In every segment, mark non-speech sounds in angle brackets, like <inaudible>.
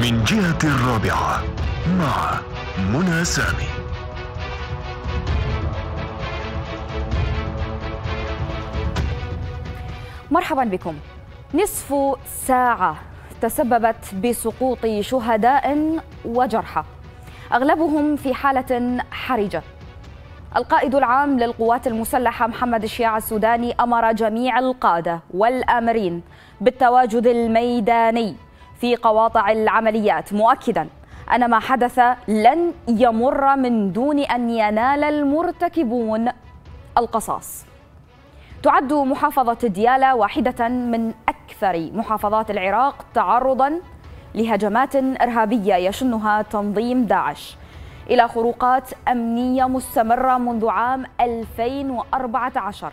من جهة الرابعة مع منى سامي مرحبا بكم نصف ساعة تسببت بسقوط شهداء وجرحى أغلبهم في حالة حرجة القائد العام للقوات المسلحة محمد الشيع السوداني أمر جميع القادة والآمرين بالتواجد الميداني في قواطع العمليات مؤكدا أن ما حدث لن يمر من دون أن ينال المرتكبون القصاص تعد محافظة ديالى واحدة من أكثر محافظات العراق تعرضا لهجمات إرهابية يشنها تنظيم داعش إلى خروقات أمنية مستمرة منذ عام 2014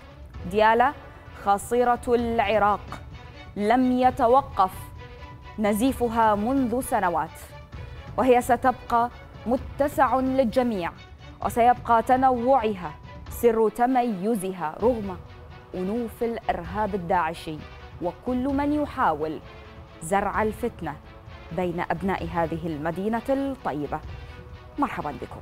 ديالى خصيرة العراق لم يتوقف نزيفها منذ سنوات وهي ستبقى متسع للجميع وسيبقى تنوعها سر تميزها رغم أنوف الإرهاب الداعشي وكل من يحاول زرع الفتنة بين أبناء هذه المدينة الطيبة مرحبا بكم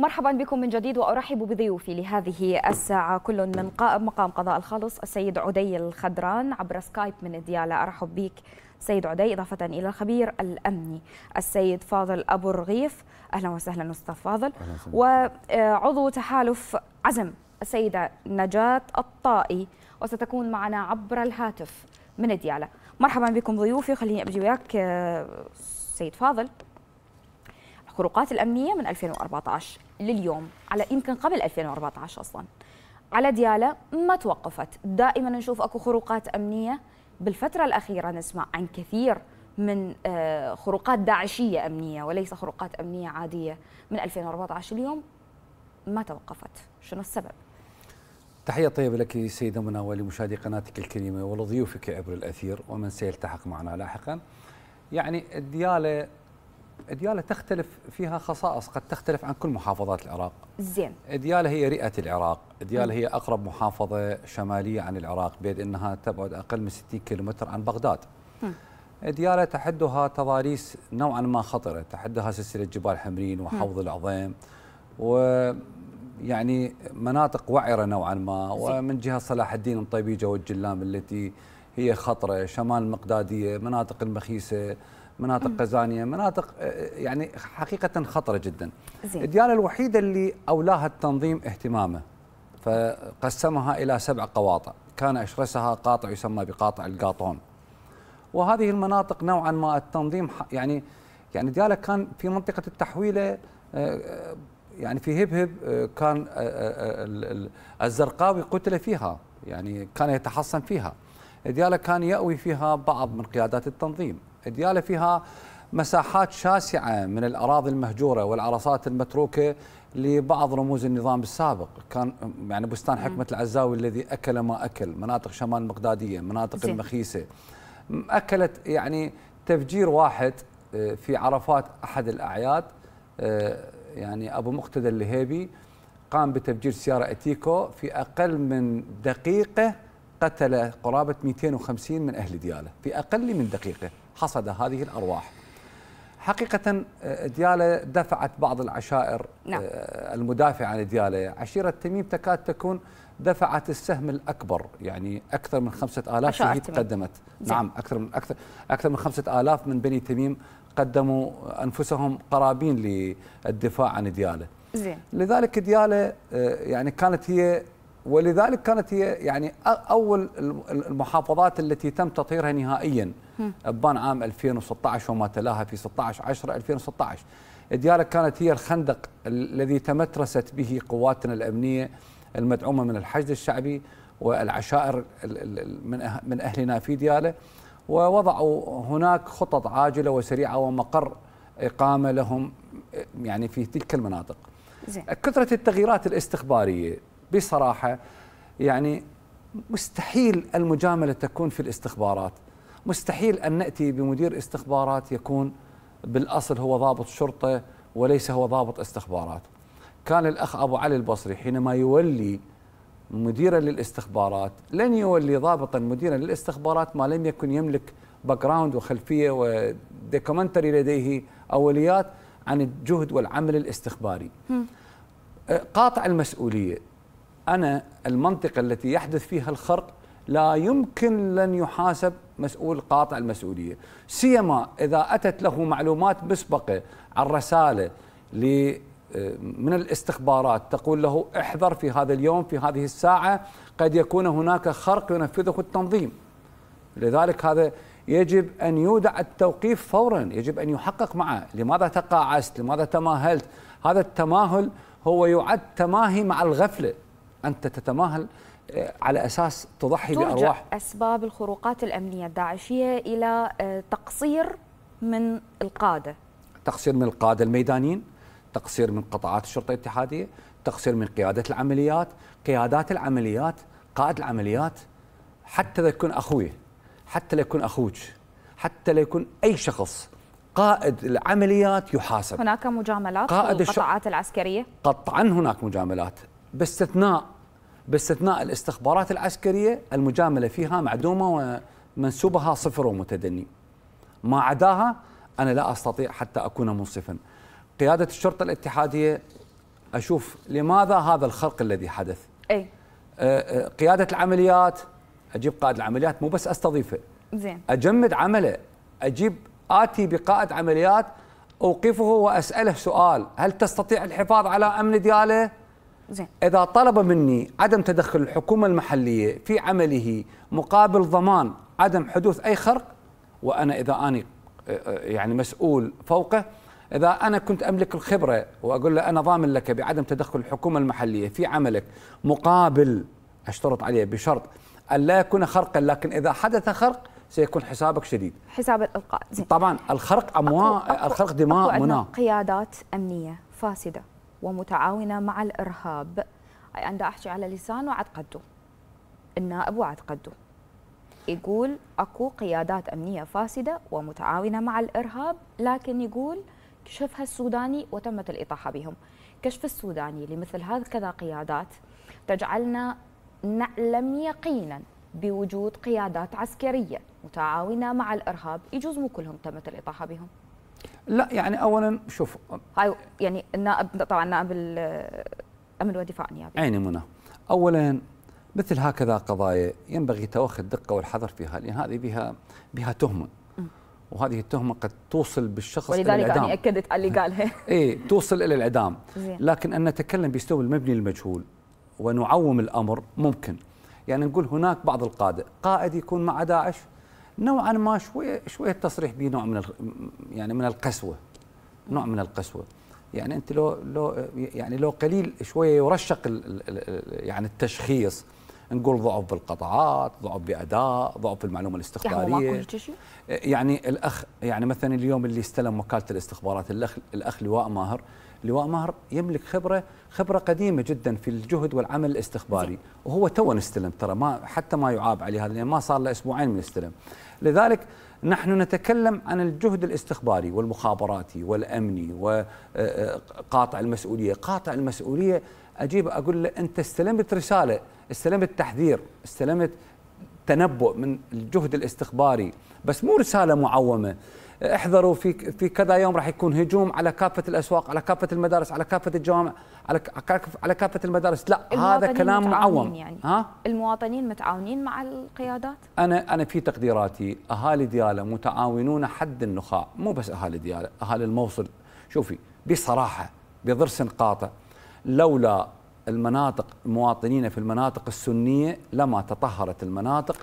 مرحبا بكم من جديد وارحب بضيوفي لهذه الساعه كل من قائم مقام قضاء الخالص السيد عدي الخدران عبر سكايب من ديالا ارحب بك سيد عدي إضافة إلى الخبير الأمني السيد فاضل أبو الرغيف أهلا وسهلا أستاذ فاضل وعضو آه، تحالف عزم السيدة نجاة الطائي وستكون معنا عبر الهاتف من ديالا مرحبا بكم ضيوفي خليني أبجي وياك آه، سيد فاضل الخروقات الامنيه من 2014 لليوم على يمكن قبل 2014 اصلا على دياله ما توقفت دائما نشوف اكو خروقات امنيه بالفتره الاخيره نسمع عن كثير من آه، خروقات داعشيه امنيه وليس خروقات امنيه عاديه من 2014 اليوم ما توقفت شنو السبب تحية طيبة لك سيدة منى ولمشاهدي قناتك الكريمة ولضيوفك عبر الأثير ومن سيلتحق معنا لاحقا يعني الديالة أديالة تختلف فيها خصائص قد تختلف عن كل محافظات العراق زين أديالة هي رئة العراق أديالة هي أقرب محافظة شمالية عن العراق بيد أنها تبعد أقل من 60 كيلومتر عن بغداد أديالة تحدها تضاريس نوعا ما خطرة تحدها سلسلة جبال حمرين وحوض م. العظيم و يعني مناطق وعرة نوعا ما زين. ومن جهة صلاح الدين الطيبيجة والجلام التي هي خطرة شمال المقدادية مناطق المخيسة مناطق قزانية مناطق آه، آه، يعني حقيقة خطرة جدا زين. ديالا الوحيدة اللي أولاها التنظيم اهتمامه فقسمها إلى سبع قواطع كان أشرسها قاطع يسمى بقاطع القاطون وهذه المناطق نوعا ما التنظيم يعني يعني ديالا كان في منطقة التحويلة آه، يعني في هبهب كان الزرقاوي قتل فيها يعني كان يتحصن فيها ديالا كان يأوي فيها بعض من قيادات التنظيم ديالى فيها مساحات شاسعة من الأراضي المهجورة والعرصات المتروكة لبعض رموز النظام السابق كان يعني بستان حكمة العزاوي الذي أكل ما أكل مناطق شمال مقدادية مناطق زي. المخيسة أكلت يعني تفجير واحد آه، في عرفات أحد الأعياد آه، يعني أبو مقتدى اللهيبي قام بتفجير سيارة أتيكو في أقل من دقيقة قتل قرابة 250 من أهل ديالة في أقل من دقيقة حصد هذه الأرواح حقيقة آه، ديالة دفعت بعض العشائر نعم. آه، المدافعة عن ديالة عشيرة تميم تكاد تكون دفعت السهم الأكبر يعني أكثر من خمسة آلاف شهيد قدمت زي. نعم أكثر من أكثر أكثر من خمسة آلاف من بني تميم قدموا أنفسهم قرابين للدفاع عن ديالة زين لذلك ديالة آه، يعني كانت هي ولذلك كانت هي يعني اول المحافظات التي تم تطهيرها نهائيا ابان عام 2016 وما تلاها في 16 10 2016 دياله كانت هي الخندق الذي تمترست به قواتنا الامنيه المدعومه من الحشد الشعبي والعشائر أه-، من اهلنا في دياله ووضعوا هناك خطط عاجله وسريعه ومقر اقامه لهم يعني في تلك المناطق. زي. كثره التغييرات الاستخباريه بصراحه يعني مستحيل المجامله تكون في الاستخبارات مستحيل ان ناتي بمدير استخبارات يكون بالاصل هو ضابط شرطه وليس هو ضابط استخبارات كان الاخ ابو علي البصري حينما يولي مديرا للاستخبارات لن يولي ضابطا مديرا للاستخبارات ما لم يكن يملك باكراوند جراوند وخلفيه وديكومنتري لديه اوليات عن الجهد والعمل الاستخباري أه، قاطع المسؤوليه أنا المنطقة التي يحدث فيها الخرق لا يمكن لن يحاسب مسؤول قاطع المسؤولية سيما إذا أتت له معلومات مسبقة عن رسالة آه، من الاستخبارات تقول له احذر في هذا اليوم في هذه الساعة قد يكون هناك خرق ينفذه التنظيم لذلك هذا يجب أن يودع التوقيف فورا يجب أن يحقق معه لماذا تقاعست لماذا تماهلت هذا التماهل هو يعد تماهي مع الغفله انت تتماهل آه، على اساس تضحي ترجع بارواح اسباب الخروقات الامنيه الداعشيه الى آه، تقصير من القاده تقصير من القاده الميدانيين تقصير من قطاعات الشرطه الاتحاديه تقصير من قياده العمليات قيادات العمليات قائد العمليات حتى لو يكون اخوي حتى لو يكون اخوك حتى لو يكون اي شخص قائد العمليات يحاسب هناك مجاملات قائد القطاعات العسكريه قطعا هناك مجاملات باستثناء باستثناء الاستخبارات العسكريه المجامله فيها معدومه ومنسوبها صفر ومتدني. ما عداها انا لا استطيع حتى اكون منصفا. قياده الشرطه الاتحاديه اشوف لماذا هذا الخرق الذي حدث؟ اي أه، أه، قياده العمليات اجيب قائد العمليات مو بس استضيفه زين اجمد عمله اجيب اتي بقائد عمليات اوقفه واساله سؤال هل تستطيع الحفاظ على امن دياله؟ زين. إذا طلب مني عدم تدخل الحكومة المحلية في عمله مقابل ضمان عدم حدوث أي خرق وأنا إذا أني آه، آه، يعني مسؤول فوقه إذا أنا كنت أملك الخبرة وأقول له أنا ضامن لك بعدم تدخل الحكومة المحلية في عملك مقابل أشترط عليه بشرط أن لا يكون خرقا لكن إذا حدث خرق سيكون حسابك شديد حساب الإلقاء زين. طبعا الخرق أموال الخرق دماء مناة قيادات أمنية فاسدة ومتعاونة مع الإرهاب أي أنا أحكي على لسان وعد قدو النائب وعد قدو يقول اكو قيادات امنيه فاسده ومتعاونه مع الارهاب لكن يقول كشفها السوداني وتمت الاطاحه بهم. كشف السوداني لمثل هكذا قيادات تجعلنا نعلم يقينا بوجود قيادات عسكريه متعاونه مع الارهاب، يجوز مو كلهم تمت الاطاحه بهم. لا يعني اولا شوف هاي يعني النائب طبعا نائب الامن والدفاع النيابي عيني منى اولا مثل هكذا قضايا ينبغي توخي الدقه والحذر فيها لان هذه بها بها تهمه وهذه التهمه قد توصل بالشخص الى الإعدام. انا اكدت على اللي قالها <laughs> اي توصل الى الاعدام لكن ان نتكلم باسلوب المبني المجهول ونعوم الامر ممكن يعني نقول هناك بعض القاده قائد يكون مع داعش نوعا ما شويه شويه التصريح به نوع من يعني من القسوه نوع من القسوه يعني انت لو لو يعني لو قليل شويه يرشق الـ يعني التشخيص نقول ضعف بالقطعات ضعف باداء ضعف بالمعلومه يعني الاستخباريه أه، يعني الاخ يعني مثلا اليوم اللي استلم وكاله الاستخبارات الاخ الاخ لواء ماهر لواء مهر يملك خبره خبره قديمه جدا في الجهد والعمل الاستخباري وهو تو استلم ترى ما حتى ما يعاب عليه هذا ما صار له اسبوعين من استلم لذلك نحن نتكلم عن الجهد الاستخباري والمخابراتي والامني وقاطع آه، آه، المسؤوليه قاطع المسؤوليه اجيب اقول له انت استلمت رساله استلمت تحذير استلمت تنبؤ من الجهد الاستخباري بس مو رساله معومه احذروا في في كذا يوم راح يكون هجوم على كافه الاسواق على كافه المدارس على كافه الجوامع على على كافه المدارس لا هذا كلام معوم يعني ها المواطنين متعاونين مع القيادات انا انا في تقديراتي اهالي ديالى متعاونون حد النخاع مو بس اهالي ديالى اهالي الموصل شوفي بصراحه بضرس قاطع لولا المناطق مواطنينا في المناطق السنيه لما تطهرت المناطق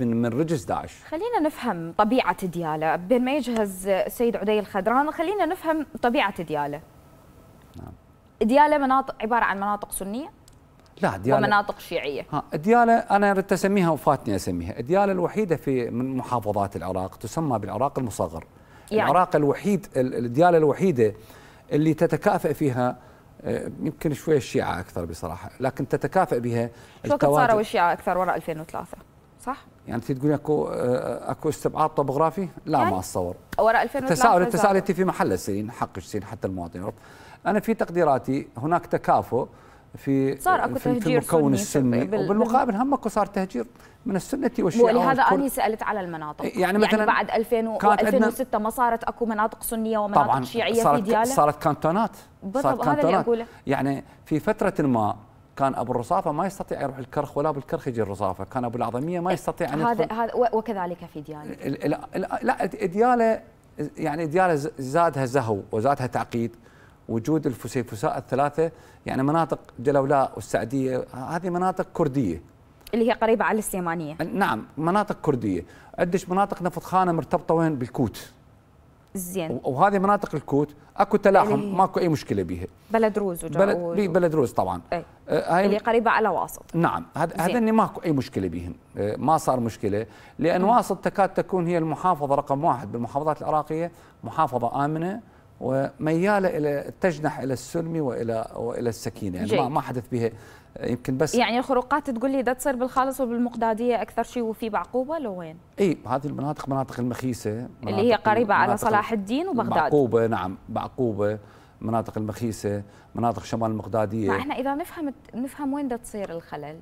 من من رجس داعش خلينا نفهم طبيعه دياله بين ما يجهز السيد عدي الخدران خلينا نفهم طبيعه دياله نعم دياله مناطق عباره عن مناطق سنيه لا ديالة ومناطق شيعية ها ديالة أنا اريد أسميها وفاتني أسميها ديالة الوحيدة في من محافظات العراق تسمى بالعراق المصغر يعني العراق الوحيد ديالة الوحيدة اللي تتكافئ فيها آه، يمكن شوية الشيعة أكثر بصراحة لكن تتكافئ بها شو صاروا الشيعة أكثر وراء 2003 صح؟ يعني تقولين اكو آه، اكو استبعاد طبوغرافي؟ لا ما اتصور وراء 2003 التساؤل التساؤل في محل سين حق سين حتى المواطن انا في تقديراتي هناك تكافؤ في صار اكو في تهجير المكون السني بال... وبالمقابل هم اكو صار تهجير من السنه والشيعه ولهذا انا سالت على المناطق إيه، يعني, يعني مثلا بعد 2000 و 2006 ما صارت اكو مناطق سنيه ومناطق طبعاً شيعيه صارت في دياله صارت كانتونات صارت كانتونات هذا اللي اقوله يعني في فتره ما كان ابو الرصافه ما يستطيع يروح الكرخ ولا بالكرخ يجي الرصافه، كان ابو العظميه ما يستطيع ان هذا هذا وكذلك في دياله لا, دياله يعني دياله زادها زهو وزادها تعقيد وجود الفسيفساء الثلاثه يعني مناطق جلولاء والسعديه هذه مناطق كرديه اللي هي قريبه على السيمانيه نعم مناطق كرديه عندك مناطق نفط خانه مرتبطه وين بالكوت زين وهذه مناطق الكوت اكو تلاحم إيه. ماكو اي مشكله بيها بلد روز بلد, بلد روز طبعا إيه. أه، هاي اللي قريبه على واسط نعم هذني ماكو اي مشكله بهم أه، ما صار مشكله لان م. واسط تكاد تكون هي المحافظه رقم واحد بالمحافظات العراقيه محافظه امنه ومياله الى تجنح الى السلم والى والى السكينه يعني جيد. ما حدث بها يمكن بس يعني الخروقات تقول لي ده تصير بالخالص وبالمقداديه اكثر شيء وفي بعقوبه لو وين؟ اي هذه المناطق مناطق المخيسه مناطق اللي هي قريبه على صلاح الدين وبغداد بعقوبه نعم بعقوبه مناطق المخيسه مناطق شمال المقداديه ما احنا اذا نفهم نفهم وين ده تصير الخلل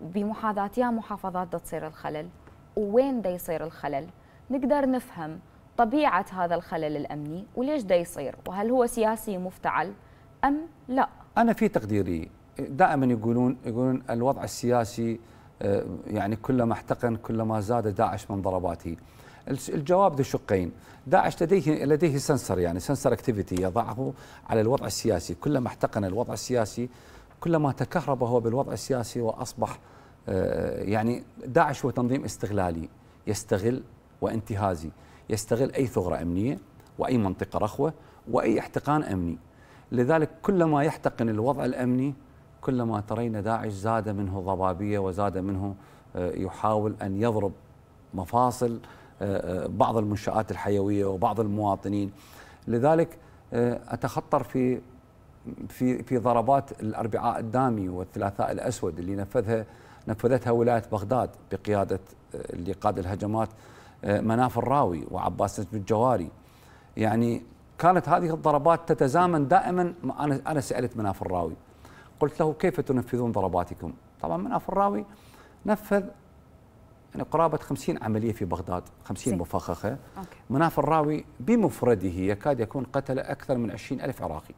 بمحاذاه يا محافظات ده تصير الخلل وين ده يصير الخلل نقدر نفهم طبيعة هذا الخلل الأمني وليش دا يصير وهل هو سياسي مفتعل أم لا أنا في تقديري دائما يقولون يقولون الوضع السياسي آه، يعني كلما احتقن كلما زاد داعش من ضرباته الجواب ذو شقين داعش لديه لديه سنسر يعني سنسر اكتيفيتي يضعه على الوضع السياسي كلما احتقن الوضع السياسي كلما تكهرب هو بالوضع السياسي واصبح آه، يعني داعش هو تنظيم استغلالي يستغل وانتهازي يستغل أي ثغرة أمنية وأي منطقة رخوة وأي احتقان أمني لذلك كلما يحتقن الوضع الأمني كلما ترين داعش زاد منه ضبابية وزاد منه آه، يحاول أن يضرب مفاصل آه، آه، بعض المنشآت الحيوية وبعض المواطنين لذلك أتخطر في في في ضربات الاربعاء الدامي والثلاثاء الاسود اللي نفذها نفذتها ولايه بغداد بقياده اللي قاد الهجمات آه، مناف الراوي وعباس نجم الجواري يعني كانت هذه الضربات تتزامن دائما انا انا سالت مناف الراوي قلت له كيف تنفذون ضرباتكم؟ طبعا مناف الراوي نفذ يعني قرابة 50 عملية في بغداد 50 مفخخة مناف الراوي بمفرده يكاد يكون قتل أكثر من 20 ألف عراقي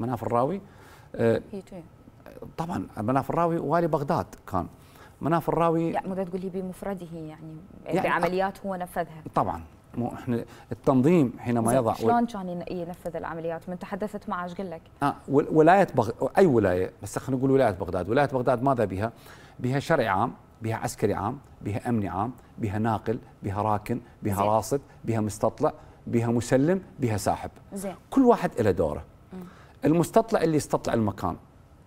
مناف الراوي آه، طبعا مناف الراوي والي بغداد كان مناف الراوي لا مو تقول لي بمفرده يعني, يعني بعمليات هو نفذها طبعا مو احنا التنظيم حينما يضع شلون كان ينفذ العمليات؟ من تحدثت معه ايش قال لك؟ اه ولايه بغ... اي ولايه بس خلينا نقول ولايه بغداد، ولايه بغداد ماذا بها؟ بها شرع عام، بها عسكري عام، بها امني عام، بها ناقل، بها راكن، بها زي. راصد، بها مستطلع، بها مسلم، بها ساحب. زين كل واحد له دوره. م. المستطلع اللي يستطلع المكان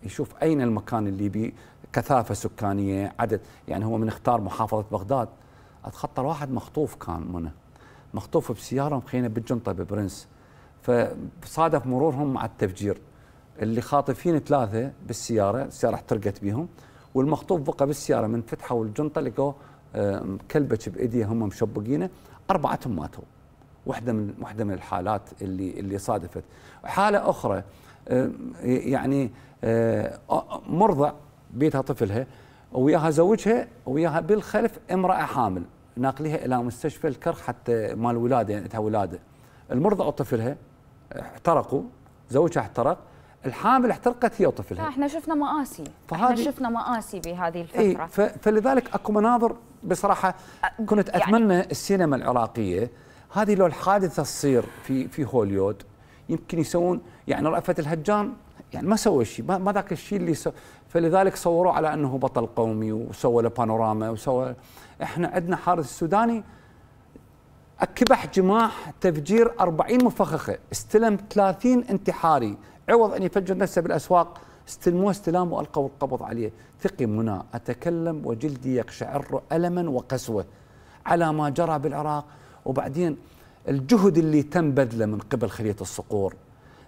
يشوف اين المكان اللي بي كثافه سكانيه عدد يعني هو من اختار محافظه بغداد اتخطر واحد مخطوف كان منه مخطوف بسياره مخينه بالجنطه ببرنس فصادف مرورهم مع التفجير اللي خاطفين ثلاثه بالسياره السياره احترقت بيهم والمخطوف بقى بالسياره من فتحوا الجنطه لقوا كلبش بايديه هم مشبقينه اربعتهم ماتوا واحده من واحده من الحالات اللي اللي صادفت حاله اخرى يعني آه، مرضع بيتها طفلها وياها زوجها وياها بالخلف امراه حامل ناقليها الى مستشفى الكرخ حتى مال ولاده يعني ولاده المرضى وطفلها احترقوا زوجها احترق الحامل احترقت هي وطفلها احنا شفنا مآسي احنا شفنا مآسي بهذه الفترة ايه فلذلك اكو مناظر بصراحة كنت يعني اتمنى السينما العراقية هذه لو الحادثة تصير في في هوليود يمكن يسوون يعني رأفت الهجان يعني ما سوى شيء ما ذاك الشيء اللي سو فلذلك صوروه على انه بطل قومي وسوى له بانوراما وسوى احنا عندنا حارس السوداني اكبح جماح تفجير 40 مفخخه استلم 30 انتحاري عوض ان يفجر نفسه بالاسواق استلموه استلام والقوا القبض عليه ثقي منى اتكلم وجلدي يقشعر الما وقسوه على ما جرى بالعراق وبعدين الجهد اللي تم بذله من قبل خليه الصقور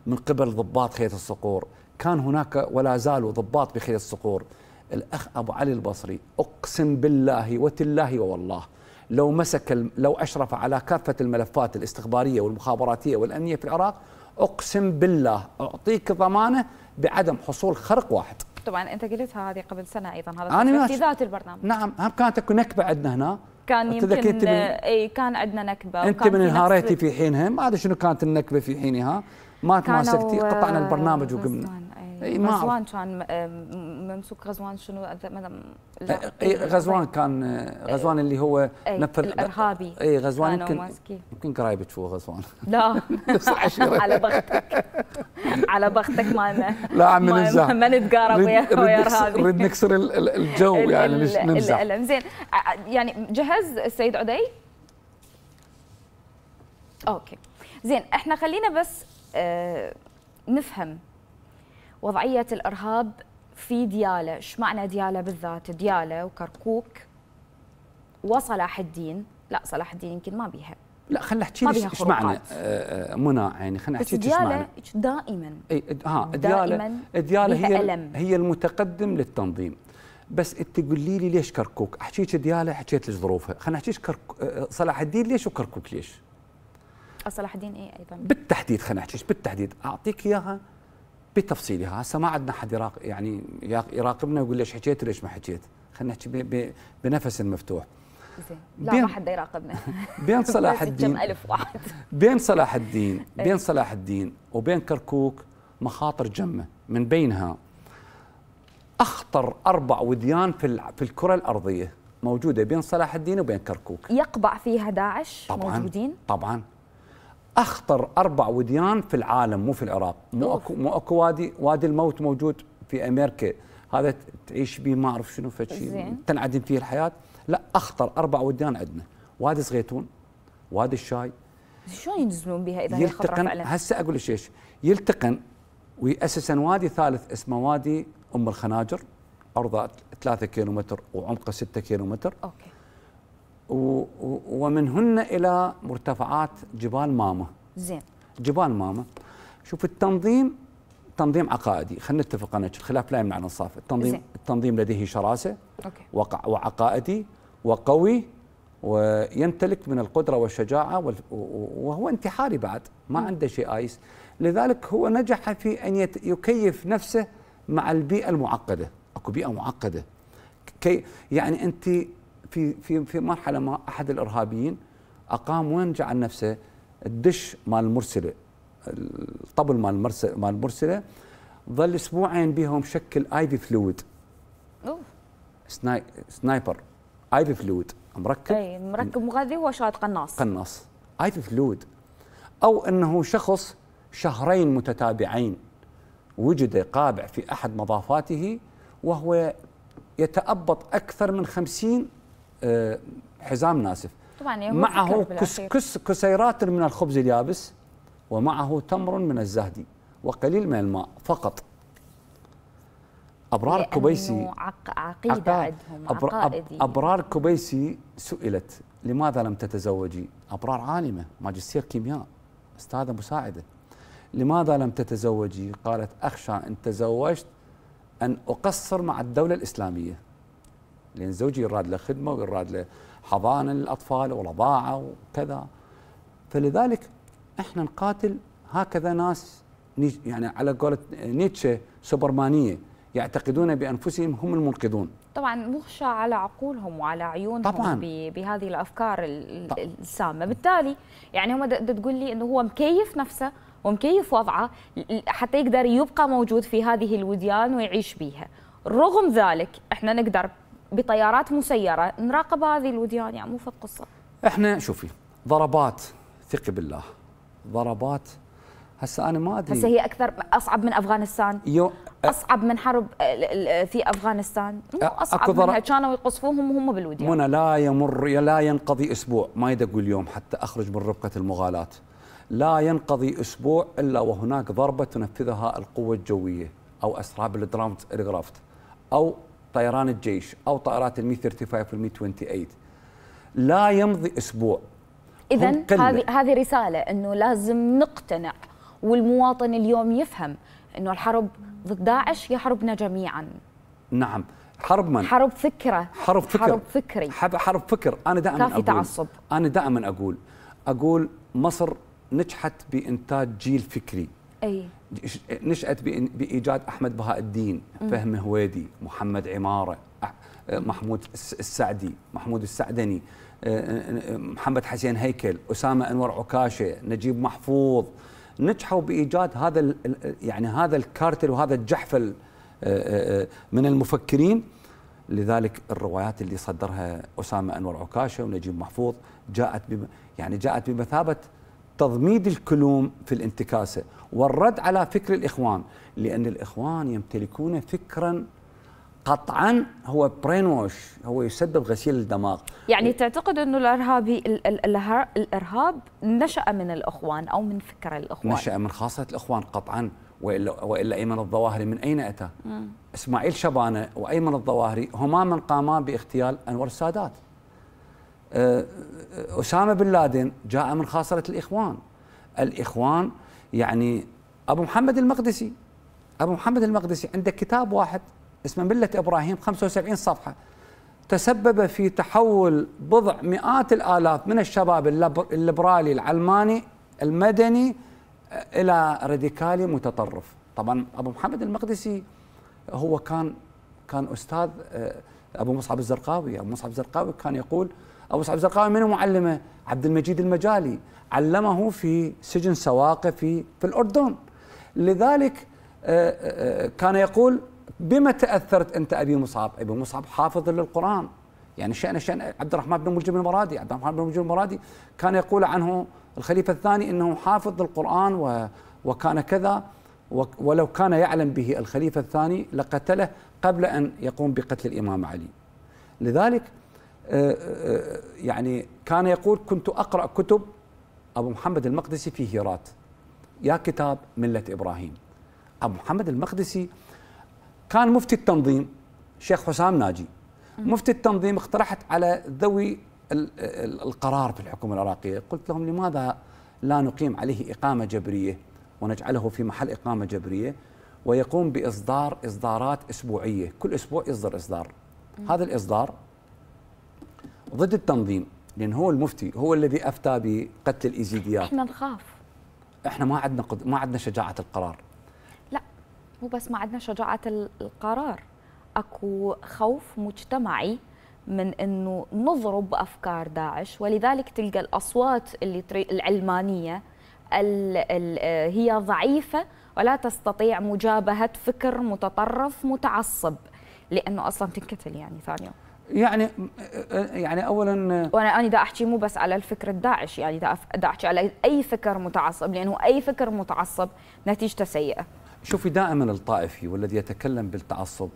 من قبل ضباط خيط الصقور كان هناك ولا زالوا ضباط بخيط الصقور الأخ أبو علي البصري أقسم بالله وتالله ووالله لو مسك لو أشرف على كافة الملفات الاستخبارية والمخابراتية والأمنية في العراق أقسم بالله أعطيك ضمانة بعدم حصول خرق واحد طبعا أنت قلتها هذه قبل سنة أيضا هذا أنا في ذات البرنامج نعم هم كانت اكو نكبة عندنا هنا كان يمكن اي كان عندنا نكبه انت من انهاريتي في حينها ما ادري شنو كانت النكبه في حينها ما تماسكتي قطعنا آه، البرنامج وقمنا اي ما غزوان كان آه، ممسوك غزوان شنو غزوان كان غزوان آه، اللي هو نفذ الارهابي اي غزوان يمكن يمكن قرايبك هو غزوان لا <laughs> <laughs> على بختك على بختك ما لا عم نمزح ما نتقارب ويا ارهابي نريد نكسر الجو يعني نمزح زين يعني جهز السيد عدي اوكي زين احنا خلينا بس آه، نفهم وضعية الإرهاب في ديالة ايش معنى ديالة بالذات ديالة وكركوك وصلاح الدين لا صلاح الدين يمكن ما بيها لا خلنا احكي لك ايش معنى آه، آه، منى يعني خلنا احكي لك ايش معنى دائما اي ها دياله دياله هي ألم. هي المتقدم للتنظيم بس انت قولي لي ليش كركوك احكي لك دياله حكيت لك ظروفها خلينا احكي لك صلاح الدين ليش وكركوك ليش صلاح الدين ايه ايضا بالتحديد خلينا نحكي بالتحديد اعطيك اياها بتفصيلها هسه ما عندنا حد يراق يعني يراقبنا ويقول ليش حكيت ليش ما حكيت خلينا نحكي بنفس مفتوح زين لا ما حد يراقبنا <laughs> <laughs> بين صلاح الدين الف واحد بين صلاح الدين بين صلاح الدين وبين كركوك مخاطر جمه من بينها اخطر اربع وديان في في الكره الارضيه موجوده بين صلاح الدين وبين كركوك يقبع فيها داعش طبعاً موجودين طبعا اخطر اربع وديان في العالم مو في العراق مو اكو مو اكو وادي وادي الموت موجود في امريكا هذا تعيش به ما اعرف شنو فشي تنعدم فيه الحياه لا اخطر اربع وديان عندنا وادي صغيتون وادي الشاي شلون ينزلون بها اذا يلتقن هسه اقول لك ايش يلتقن ويأسسا وادي ثالث اسمه وادي ام الخناجر عرضه 3 كيلومتر وعمقه 6 كيلومتر اوكي ومنهن الى مرتفعات جبال ماما زين جبال ماما شوف التنظيم تنظيم عقائدي خلينا نتفق انا الخلاف لا يمنع الانصاف التنظيم زين. التنظيم لديه شراسه أوكي. وقع وعقائدي وقوي ويمتلك من القدره والشجاعه وهو انتحاري بعد ما م. عنده شيء ايس لذلك هو نجح في ان يكيف نفسه مع البيئه المعقده اكو بيئه معقده كي يعني انت في في في مرحله ما احد الارهابيين اقام وين جعل نفسه الدش مال المرسله الطبل مال المرسله مال المرسله ظل اسبوعين بهم شكل اي في فلويد سناي سنايبر اي في فلويد مركب اي مركب مغذي وشاط قناص قناص اي في فلويد او انه شخص شهرين متتابعين وجد قابع في احد مضافاته وهو يتأبط أكثر من خمسين آه، حزام ناسف طبعا يعني معه كس كس كسيرات من الخبز اليابس ومعه تمر من الزهد وقليل من الماء فقط أبرار كبيسي عقيدة عندهم عقائدي. أبرار كبيسي سئلت لماذا لم تتزوجي أبرار عالمة ماجستير كيمياء أستاذة مساعدة لماذا لم تتزوجي قالت أخشى إن تزوجت أن أقصر مع الدولة الإسلامية لأن زوجي يراد له خدمة ويراد له حضانة للأطفال ورضاعة وكذا فلذلك احنا نقاتل هكذا ناس يعني على قولة نيتشه سوبرمانية يعتقدون بأنفسهم هم المنقذون طبعا مغشى على عقولهم وعلى عيونهم طبعا بهذه الأفكار السامة بالتالي يعني هم تقول لي أنه هو مكيف نفسه ومكيف وضعه حتى يقدر يبقى موجود في هذه الوديان ويعيش بيها رغم ذلك احنا نقدر بطيارات مسيره نراقب هذه الوديان يعني مو في القصه احنا شوفي ضربات ثقي بالله ضربات هسه انا ما ادري هسه هي اكثر اصعب من افغانستان يو اصعب من حرب في افغانستان مو اصعب منها كانوا يقصفوهم وهم بالوديان منى لا يمر لا ينقضي اسبوع ما يدق اليوم حتى اخرج من ربقه المغالاه لا ينقضي اسبوع الا وهناك ضربه تنفذها القوه الجويه او اسراب الدرامت ارغرافت او طيران الجيش او طائرات المي 35 والمي 28 لا يمضي اسبوع اذا هذه هذه رساله انه لازم نقتنع والمواطن اليوم يفهم انه الحرب ضد داعش يحربنا جميعا نعم حرب من؟ حرب فكره حرب فكر حرب فكري حرب فكر انا دائما كافي أقول تعصب انا دائما اقول اقول مصر نجحت بانتاج جيل فكري اي نشأت بإيجاد أحمد بهاء الدين فهم هويدي محمد عمارة محمود السعدي محمود السعدني آه، آه، آه، محمد حسين هيكل أسامة أنور عكاشة نجيب محفوظ نجحوا بإيجاد هذا يعني هذا الكارتل وهذا الجحفل من المفكرين لذلك الروايات اللي صدرها أسامة أنور عكاشة ونجيب محفوظ جاءت يعني جاءت بمثابة تضميد الكلوم في الانتكاسة والرد على فكر الإخوان لأن الإخوان يمتلكون فكرا قطعا هو برين ووش هو يسبب غسيل الدماغ يعني تعتقد انه الارهابي ال ال الارهاب نشا من الاخوان او من فكر الاخوان نشا من خاصه الاخوان قطعا والا والا ايمن الظواهري من اين اتى؟ مم. اسماعيل شبانه وايمن الظواهري هما من قاما باغتيال انور السادات آه، أسامة بن لادن جاء من خاصرة الإخوان الإخوان يعني أبو محمد المقدسي أبو محمد المقدسي عنده كتاب واحد اسمه ملة إبراهيم 75 صفحة تسبب في تحول بضع مئات الآلاف من الشباب الليبرالي العلماني المدني آه، إلى راديكالي متطرف طبعا أبو محمد المقدسي هو كان كان أستاذ آه، أبو مصعب الزرقاوي أبو مصعب الزرقاوي كان يقول أبو سعد الزرقاوي من معلمه؟ عبد المجيد المجالي علمه في سجن سواقة في في الأردن لذلك آه، آه، آه، كان يقول بما تأثرت أنت أبي مصعب أبي مصعب حافظ للقرآن يعني شأن شأن عبد الرحمن بن ملجم المرادي عبد الرحمن بن ملجم المرادي كان يقول عنه الخليفة الثاني أنه حافظ للقرآن و وكان كذا ولو كان يعلم به الخليفة الثاني لقتله قبل أن يقوم بقتل الإمام علي لذلك آه، آه، آه، يعني كان يقول كنت أقرأ كتب أبو محمد المقدسي في هيرات يا كتاب ملة إبراهيم أبو محمد المقدسي كان مفتي التنظيم شيخ حسام ناجي مفتي التنظيم اقترحت على ذوي القرار في الحكومة العراقية قلت لهم لماذا لا نقيم عليه إقامة جبرية ونجعله في محل إقامة جبرية ويقوم بإصدار إصدارات أسبوعية كل أسبوع يصدر إصدار هذا الإصدار ضد التنظيم لان هو المفتي هو الذي افتى بقتل الايزيديات احنا نخاف احنا ما عندنا قد... ما عندنا شجاعه القرار لا مو بس ما عندنا شجاعه القرار اكو خوف مجتمعي من انه نضرب افكار داعش ولذلك تلقى الاصوات اللي تري... العلمانيه ال... ال... هي ضعيفه ولا تستطيع مجابهه فكر متطرف متعصب لانه اصلا تنقتل يعني ثاني يوم يعني يعني اولا وانا انا دا احكي مو بس على الفكر الداعش يعني دا احكي على اي فكر متعصب لانه اي فكر متعصب نتيجته سيئه شوفي دائما الطائفي والذي يتكلم بالتعصب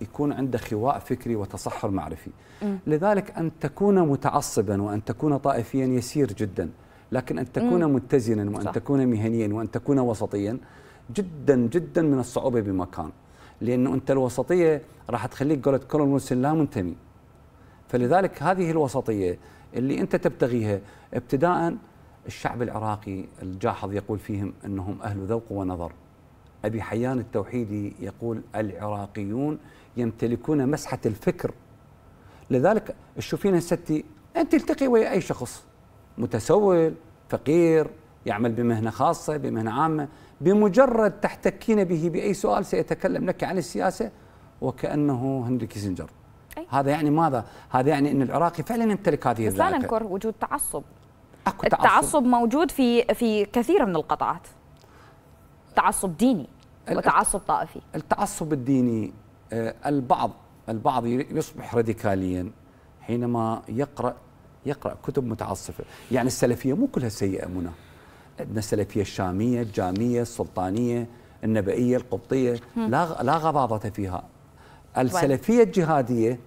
يكون عنده خواء فكري وتصحر معرفي م. لذلك ان تكون متعصبا وان تكون طائفيا يسير جدا لكن ان تكون م. متزنا وان صح. تكون مهنيا وان تكون وسطيا جدا جدا من الصعوبه بمكان لانه انت الوسطيه راح تخليك قولت كولون ويلسون لا منتمي فلذلك هذه الوسطية اللي أنت تبتغيها ابتداء الشعب العراقي الجاحظ يقول فيهم أنهم أهل ذوق ونظر أبي حيان التوحيدي يقول العراقيون يمتلكون مسحة الفكر لذلك تشوفين الستي أنت تلتقي ويا أي شخص متسول فقير يعمل بمهنة خاصة بمهنة عامة بمجرد تحتكين به بأي سؤال سيتكلم لك عن السياسة وكأنه هنري كيسنجر أي. هذا يعني ماذا؟ هذا يعني أن العراقي فعلا يمتلك هذه الذاكرة لا ننكر وجود تعصب أكو التعصب موجود في في كثير من القطاعات تعصب ديني وتعصب طائفي التعصب الديني آه، البعض البعض يصبح راديكاليا حينما يقرأ يقرأ كتب متعصفة يعني السلفية مو كلها سيئة منى عندنا السلفية الشامية الجامية السلطانية النبئية القبطية لا لا غضاضة فيها السلفية الجهادية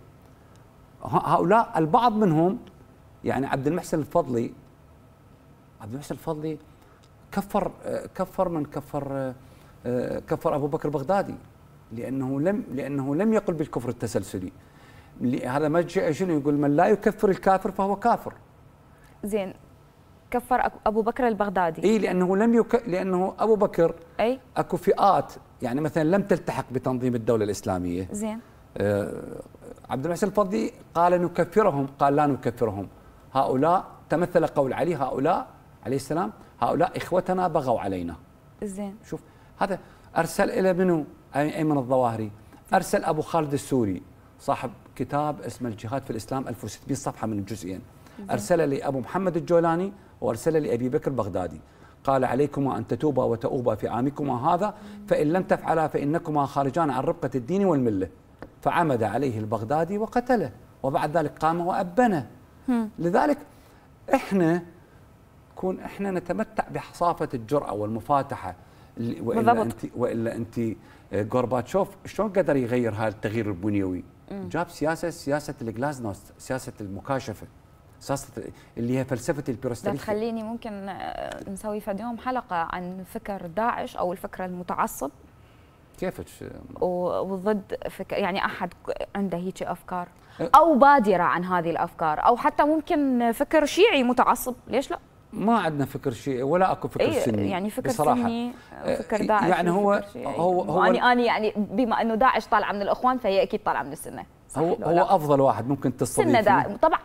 هؤلاء البعض منهم يعني عبد المحسن الفضلي عبد المحسن الفضلي كفر كفر من كفر كفر ابو بكر البغدادي لانه لم لانه لم يقل بالكفر التسلسلي هذا ما شنو يقول من لا يكفر الكافر فهو كافر زين كفر ابو بكر البغدادي اي لانه لم يك... لانه ابو بكر اي اكو فئات يعني مثلا لم تلتحق بتنظيم الدوله الاسلاميه زين آه عبد المحسن الفضي قال نكفرهم قال لا نكفرهم هؤلاء تمثل قول علي هؤلاء عليه السلام هؤلاء إخوتنا بغوا علينا زين شوف هذا أرسل إلى منو أيمن الظواهري أرسل أبو خالد السوري صاحب كتاب اسمه الجهاد في الإسلام 1600 صفحة من الجزئين أرسل لي أبو محمد الجولاني وأرسل لي أبي بكر البغدادي قال عليكما أن تتوبا وتؤوبا في عامكما هذا فإن لم تفعلا فإنكما خارجان عن ربقة الدين والملة فعمد عليه البغدادي وقتله وبعد ذلك قام وأبنه لذلك احنا نكون احنا نتمتع بحصافة الجرأة والمفاتحة وإلا انت وإلا انت آه، غورباتشوف شلون قدر يغير هذا التغيير البنيوي؟ جاب سياسة سياسة الجلازنوست سياسة المكاشفة سياسة اللي هي فلسفة البيروستالية تخليني ممكن آه، نسوي في حلقة عن فكر داعش أو الفكر المتعصب كيفك وضد فك... يعني احد عنده هيك افكار أه. او بادره عن هذه الافكار او حتى ممكن فكر شيعي متعصب ليش لا ما عندنا فكر شيعي ولا اكو فكر إيه سني يعني فكر بصراحة. سني أه، فكر داعش يعني هو هو هو انا انا يعني بما انه داعش طالعه من الاخوان فهي اكيد طالعه من السنه هو هو افضل واحد ممكن تستضيفه سنه طبعا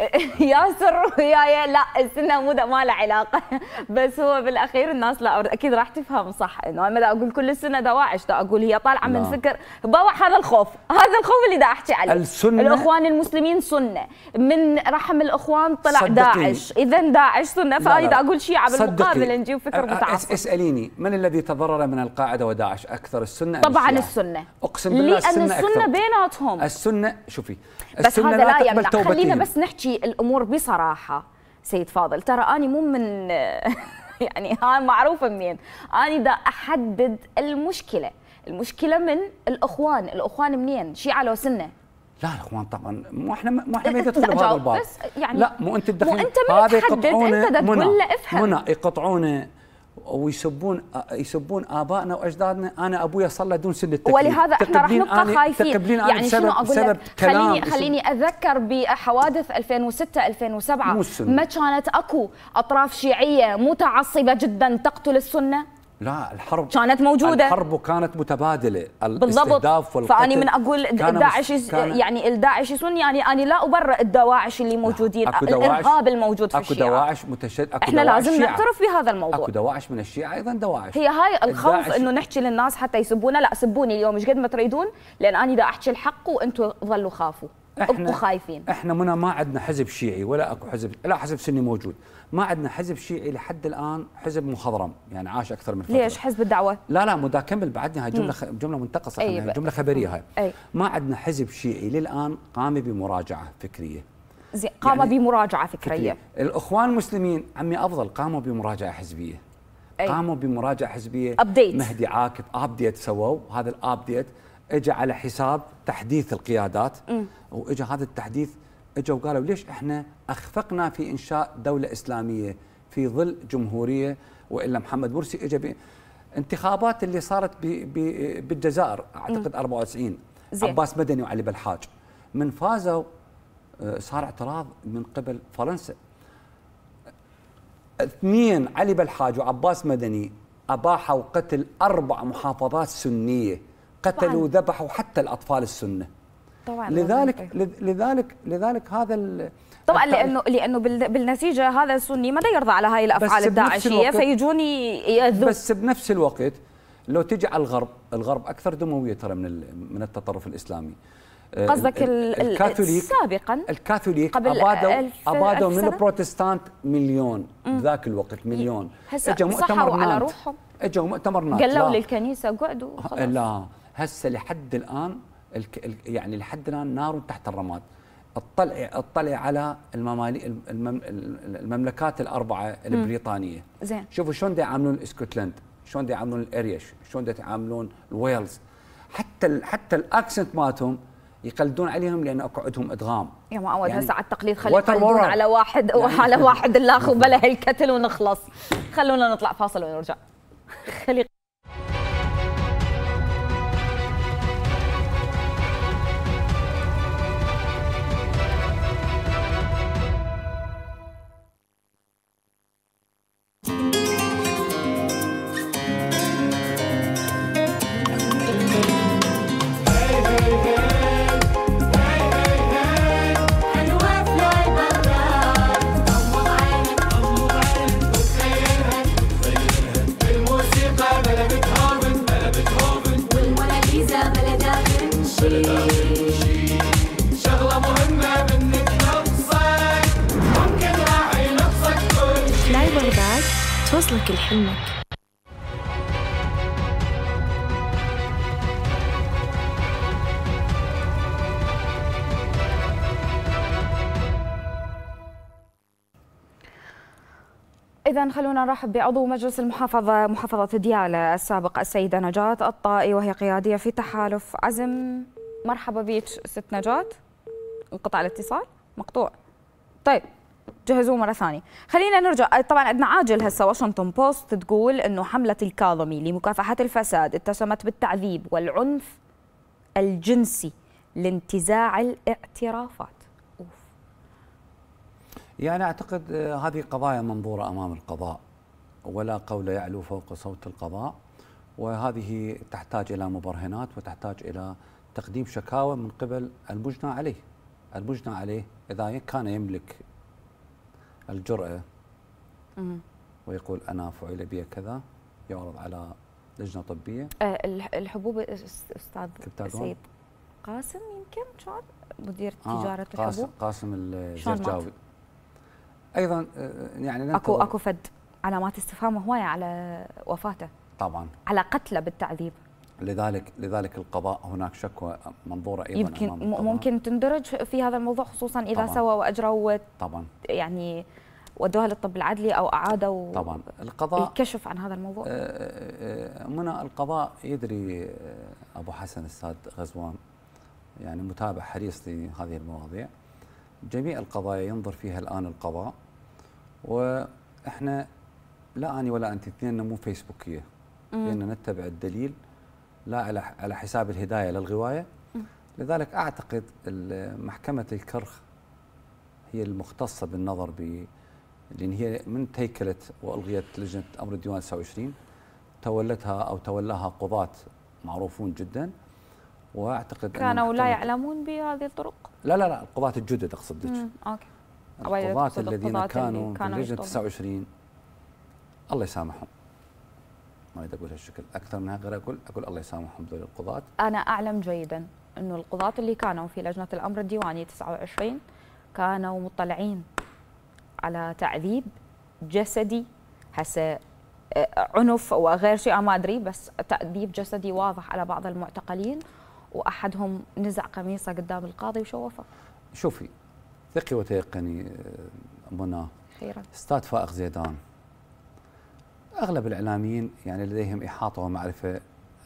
<laughs> ياسر وياي لا السنه مو ما له علاقه <laughs> بس هو بالاخير الناس لا اكيد راح تفهم صح انه انا دا اقول كل السنه دواعش دا اقول هي طالعه من سكر نعم. بوع هذا الخوف هذا الخوف اللي دا احكي عليه السنة الاخوان المسلمين سنه من رحم الاخوان طلع داعش اذا داعش سنه فانا دا اقول شيعه بالمقابل نجيب فكر متعصب اساليني من الذي تضرر من القاعده وداعش اكثر السنه طبعا السنه اقسم بالله لان السنه, السنة بيناتهم السنه شوفي السنة بس هذا لا, لا يمنع خلينا بس نحكي الامور بصراحه سيد فاضل ترى اني مو من <laughs> يعني ها معروفه منين اني دا احدد المشكله المشكله من الاخوان الاخوان منين شيعه على سنه لا الاخوان طبعا مو احنا مو احنا ما ندخل بهذا الباب بس يعني لا مو انت تدخل مو انت من تحدد انت تقول له افهم منى يقطعونه ويسبون يسبون ابائنا واجدادنا انا ابويا صلى دون سن التكليف ولهذا احنا راح نبقى خايفين يعني شنو اقول لك خليني خليني اذكر بحوادث 2006 2007 ما كانت اكو اطراف شيعيه متعصبه جدا تقتل السنه لا الحرب كانت موجوده الحرب كانت متبادله بالاستهداف والقتل فاني من اقول داعش يعني الداعش يسون يعني انا لا ابرئ الدواعش اللي موجودين أكو دواعش الارهاب الموجود في الشيعه اكو دواعش متشد اكو احنا دواعش لازم نعترف بهذا الموضوع اكو دواعش من الشيعه ايضا دواعش هي هاي الخوف انه نحكي للناس حتى يسبونا لا سبوني اليوم ايش قد ما تريدون لان انا دا احكي الحق وانتم ظلوا خافوا ابقوا خايفين احنا منى ما عندنا حزب شيعي ولا اكو حزب لا حزب سني موجود ما عندنا حزب شيعي لحد الان حزب مخضرم يعني عاش اكثر من فتره ليش حزب الدعوه لا لا مو دا كمل بعدني هاي جمله مم. جمله منتقصه أي جمله خبريه هاي أي. ما عندنا حزب شيعي للان قام بمراجعه فكريه زين قام يعني بمراجعه فكرية. فكريه الاخوان المسلمين عمي افضل قاموا بمراجعه حزبيه أي. قاموا بمراجعه حزبيه ابديت مهدي عاكف ابديت سووا هذا الابديت اجى على حساب تحديث القيادات واجى هذا التحديث اجوا وقالوا ليش احنا اخفقنا في انشاء دوله اسلاميه في ظل جمهوريه والا محمد مرسي اجى انتخابات اللي صارت بـ بـ بالجزائر اعتقد 94 زي. عباس مدني وعلي بالحاج من فازوا آه، صار اعتراض من قبل فرنسا اثنين علي بالحاج وعباس مدني اباحوا قتل اربع محافظات سنيه قتلوا طبعاً. ذبحوا حتى الاطفال السنه طبعا لذلك لذلك لذلك, هذا طبعا لانه لانه بالنتيجه هذا السني ما يرضى على هاي الافعال الداعشيه فيجون يأذون بس بنفس الوقت لو تجي على الغرب الغرب اكثر دمويه ترى من من التطرف الاسلامي آه، قصدك الكاثوليك سابقا الكاثوليك قبل ابادوا ابادوا من البروتستانت مليون بذاك الوقت مليون اجوا مؤتمر على روحهم اجوا مؤتمر نات قالوا للكنيسه اقعدوا لا هسه لحد الان يعني لحد الان نار تحت الرماد اطلع اطلع على الممالي المملكات الاربعه البريطانيه زين شوفوا شلون يعاملون اسكتلند شلون يعاملون الاريا شلون يعاملون الويلز حتى ال حتى الاكسنت مالتهم يقلدون عليهم لان اكو عندهم ادغام يا معود يعني هسه على التقليد خلي يقلدون على واحد يعني على واحد <laughs> الاخ وبلا هالكتل ونخلص خلونا نطلع فاصل ونرجع خلي خلونا نرحب بعضو مجلس المحافظه محافظه ديالى السابق السيده نجاه الطائي وهي قياديه في تحالف عزم مرحبا بيك ست نجاه انقطع الاتصال مقطوع طيب جهزوه مره ثانيه خلينا نرجع طبعا عندنا عاجل هسه واشنطن بوست تقول انه حمله الكاظمي لمكافحه الفساد اتسمت بالتعذيب والعنف الجنسي لانتزاع الاعترافات يعني أعتقد آه، هذه قضايا منظورة أمام القضاء ولا قول يعلو فوق صوت القضاء وهذه تحتاج إلى مبرهنات وتحتاج إلى تقديم شكاوى من قبل المجنى عليه المجنى عليه إذا كان يملك الجرأة ويقول أنا فعل بي كذا يعرض على لجنة طبية آه، الحبوب أستاذ سيد قاسم يمكن شلون مدير آه، تجارة آه الحبوب قاسم الزرجاوي ايضا آه، يعني اكو اكو فد علامات استفهام هوايه على وفاته طبعا على قتله بالتعذيب لذلك لذلك القضاء هناك شكوى منظوره ايضا يمكن ممكن تندرج في هذا الموضوع خصوصا اذا سوى واجروا طبعا يعني ودوها للطب العدلي او اعادوا طبعا القضاء الكشف عن هذا الموضوع منى آه، آه، القضاء يدري ابو حسن الساد غزوان يعني متابع حريص لهذه المواضيع جميع القضايا ينظر فيها الان القضاء واحنا لا اني ولا انت اثنيننا مو فيسبوكيه لان نتبع الدليل لا على حساب الهدايه للغوايه لذلك اعتقد محكمه الكرخ هي المختصه بالنظر ب لان هي من تيكلت والغيت لجنه امر الديوان 29 تولتها او تولاها قضاه معروفون جدا واعتقد كانوا لا يعلمون بهذه الطرق؟ لا لا لا القضاة الجدد اقصد اوكي القضاة الذين يعني كانوا في لجنة 29 الله يسامحهم ما اريد اقول هالشكل اكثر من غير اقول اقول الله يسامحهم ذول القضاة انا اعلم جيدا انه القضاة اللي كانوا في لجنة الامر الديواني 29 كانوا مطلعين على تعذيب جسدي هسه آه، عنف وغير شيء ما ادري بس تعذيب جسدي واضح على بعض المعتقلين واحدهم نزع قميصه قدام القاضي وشوفه شوفي ثقي وتيقني آه، منى خيرا استاذ فائق زيدان اغلب الاعلاميين يعني لديهم احاطه ومعرفه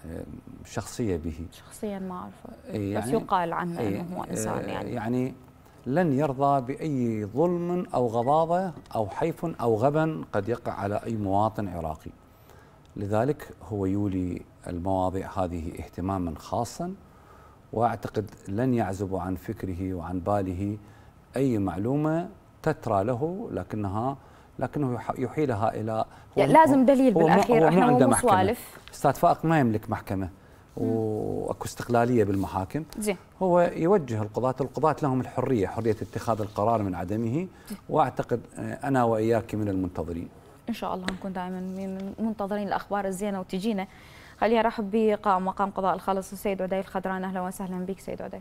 آه، شخصيه به شخصيا ما اعرفه يعني بس يقال عنه انه هو آه، انسان يعني يعني لن يرضى باي ظلم او غضاضه او حيف او غبن قد يقع على اي مواطن عراقي لذلك هو يولي المواضيع هذه اهتماما خاصا واعتقد لن يعزب عن فكره وعن باله اي معلومه تترى له لكنها لكنه يحيلها الى هو لازم دليل هو بالاخير هو احنا عنده محكمة. سوالف استاذ فائق ما يملك محكمه واكو استقلاليه بالمحاكم زي. هو يوجه القضاة القضاة لهم الحريه حريه اتخاذ القرار من عدمه واعتقد آه، انا واياك من المنتظرين ان شاء الله نكون دائما من منتظرين الاخبار الزينه وتجينا خليها ارحب مقام قضاء الخالص السيد عدي الخضران اهلا وسهلا بك سيد عدي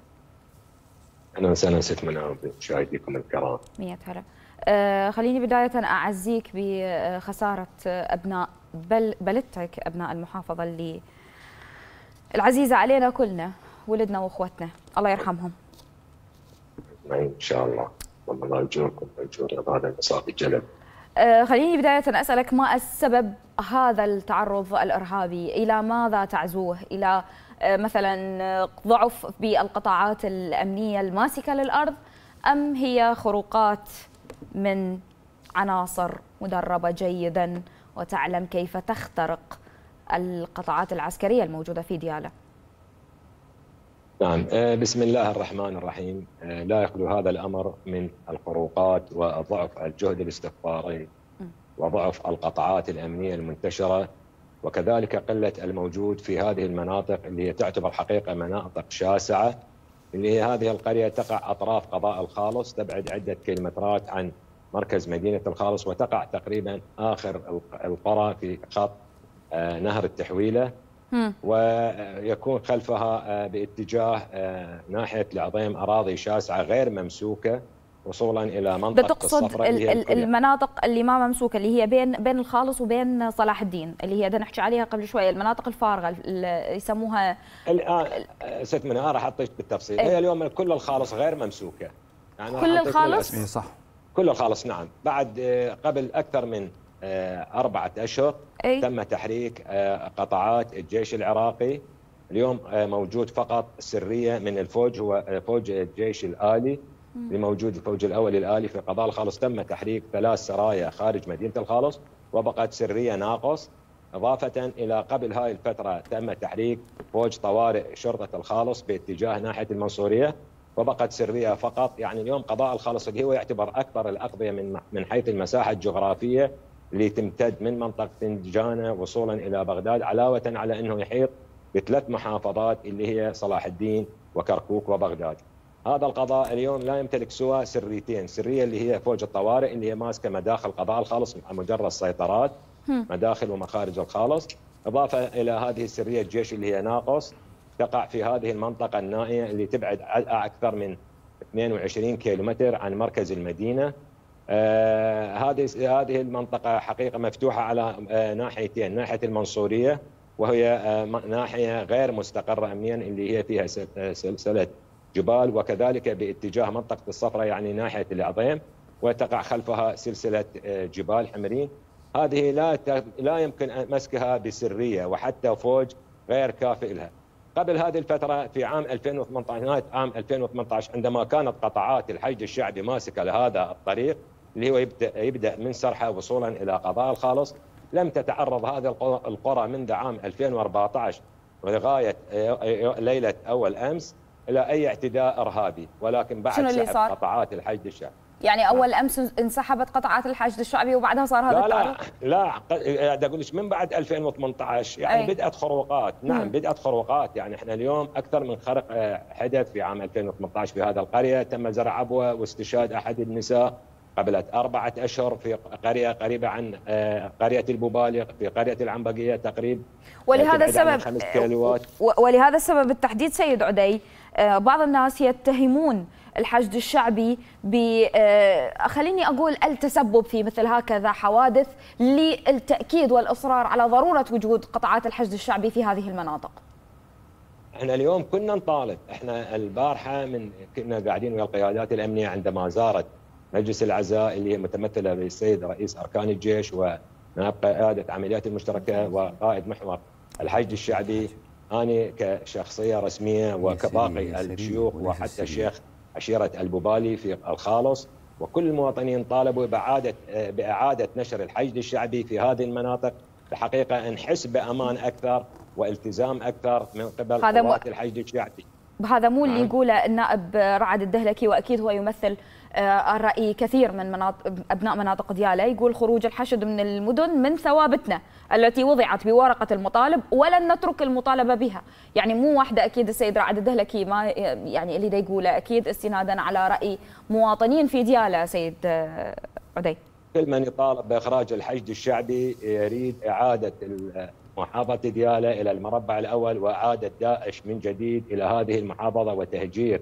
اهلا وسهلا ست منى بمشاهديكم الكرام. 100 هلا. أه، خليني بداية أعزيك بخسارة أبناء بل بلدتك أبناء المحافظة اللي العزيزة علينا كلنا ولدنا وأخوتنا الله يرحمهم إن شاء الله والله يجوركم ويجورنا هذا المصاب الجلب أه، خليني بداية أسألك ما السبب هذا التعرض الإرهابي إلى ماذا تعزوه إلى آه، مثلا ضعف بالقطاعات الامنيه الماسكه للارض ام هي خروقات من عناصر مدربه جيدا وتعلم كيف تخترق القطاعات العسكريه الموجوده في دياله. نعم آه، بسم الله الرحمن الرحيم آه، لا يخلو هذا الامر من الخروقات وضعف الجهد الاستخباري وضعف القطاعات الامنيه المنتشره وكذلك قله الموجود في هذه المناطق اللي هي تعتبر حقيقه مناطق شاسعه اللي هي هذه القريه تقع اطراف قضاء الخالص تبعد عده كيلومترات عن مركز مدينه الخالص وتقع تقريبا اخر القرى في خط آه، نهر التحويله ويكون خلفها آه، باتجاه آه، ناحيه العظيم اراضي شاسعه غير ممسوكه وصولا الى منطقه ده تقصد المناطق اللي ما ممسوكه اللي هي بين بين الخالص وبين صلاح الدين اللي هي بدنا نحكي عليها قبل شويه المناطق الفارغه اللي يسموها الان آه، ست منها آه، راح اعطيك بالتفصيل إيه. هي اليوم كل الخالص غير ممسوكه يعني كل الخالص اي صح كل الخالص نعم بعد آه، قبل اكثر من أربعة أشهر أي؟ تم تحريك قطعات الجيش العراقي اليوم موجود فقط سرية من الفوج هو فوج الجيش الآلي لموجود الفوج الاولي الالي في قضاء الخالص تم تحريك ثلاث سرايا خارج مدينه الخالص وبقت سريه ناقص اضافه الى قبل هاي الفتره تم تحريك فوج طوارئ شرطه الخالص باتجاه ناحيه المنصوريه وبقت سريه فقط يعني اليوم قضاء الخالص اللي هو يعتبر اكبر الاقضيه من من حيث المساحه الجغرافيه اللي تمتد من منطقه تنجانه وصولا الى بغداد علاوه على انه يحيط بثلاث محافظات اللي هي صلاح الدين وكركوك وبغداد هذا القضاء اليوم لا يمتلك سوى سريتين سريه اللي هي فوج الطوارئ اللي هي ماسكه مداخل قضاء الخالص مجرد سيطرات مداخل ومخارج الخالص اضافه الى هذه السريه الجيش اللي هي ناقص تقع في هذه المنطقه النائيه اللي تبعد اكثر من 22 كيلومتر عن مركز المدينه آه، هذه آه هذه المنطقه حقيقه مفتوحه على آه ناحيتين ناحيه المنصوريه وهي آه ناحيه غير مستقره امنيا اللي هي فيها آه، سلسله جبال وكذلك باتجاه منطقة الصفرة يعني ناحية العظيم وتقع خلفها سلسلة آه، جبال حمرين هذه لا لا يمكن مسكها بسرية وحتى فوج غير كافئ لها قبل هذه الفترة في عام 2018 نهاية عام 2018 عندما كانت قطاعات الحشد الشعبي ماسكة لهذا الطريق اللي هو يبدأ, يبدأ من سرحة وصولا إلى قضاء الخالص لم تتعرض هذه القرى منذ عام 2014 ولغاية آه، ليلة أول أمس الى اي اعتداء ارهابي ولكن بعد شنو اللي صار؟ قطعات الحشد الشعبي يعني اول امس انسحبت قطعات الحشد الشعبي وبعدها صار هذا لا لا لا قاعد إيه، اقول لك من بعد 2018 يعني أي. بدات خروقات نعم مم. بدات خروقات يعني احنا اليوم اكثر من خرق آه، حدث في عام 2018 في هذا القريه تم زرع عبوه واستشهاد احد النساء قبلت أربعة أشهر في قرية قريبة عن آه، قرية الببالغ في قرية العنبقية تقريب ولهذا السبب ولهذا السبب بالتحديد سيد عدي آه، بعض الناس يتهمون الحشد الشعبي ب آه، خليني اقول التسبب في مثل هكذا حوادث للتاكيد والاصرار على ضروره وجود قطعات الحشد الشعبي في هذه المناطق. احنا اليوم كنا نطالب، احنا البارحه من كنا قاعدين ويا القيادات الامنيه عندما زارت مجلس العزاء اللي متمثله بالسيد رئيس اركان الجيش ونائب قياده عمليات المشتركه وقائد محور الحشد الشعبي انا كشخصيه رسميه وكباقي الشيوخ وحتى الشيخ عشيره البوبالي في الخالص وكل المواطنين طالبوا باعاده باعاده نشر الحشد الشعبي في هذه المناطق الحقيقه نحس بامان اكثر والتزام اكثر من قبل قوات الحشد الشعبي هذا مو اللي نعم. يقوله النائب رعد الدهلكي واكيد هو يمثل آه، الرأي كثير من مناطق أبناء مناطق ديالى يقول خروج الحشد من المدن من ثوابتنا التي وضعت بورقة المطالب ولن نترك المطالبة بها يعني مو واحدة أكيد السيد رعد الدهلكي ما يعني اللي يقوله أكيد استنادا على رأي مواطنين في ديالى سيد آه، عدي كل من يطالب بإخراج الحشد الشعبي يريد إعادة محافظة ديالى إلى المربع الأول وإعادة داعش من جديد إلى هذه المحافظة وتهجير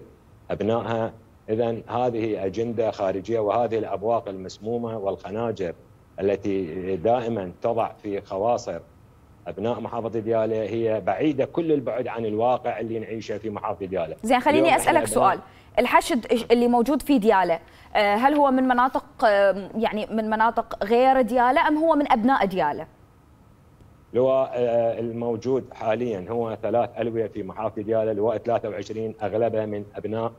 أبنائها اذا هذه اجنده خارجيه وهذه الابواق المسمومه والخناجر التي دائما تضع في خواصر ابناء محافظه دياله هي بعيده كل البعد عن الواقع اللي نعيشه في محافظه دياله. زين خليني اسالك سؤال، الحشد اللي موجود في دياله آه، هل هو من مناطق آه، يعني من مناطق غير دياله ام هو من ابناء دياله؟ آه، لواء الموجود حاليا هو ثلاث الويه في محافظه دياله لواء 23 اغلبها من ابناء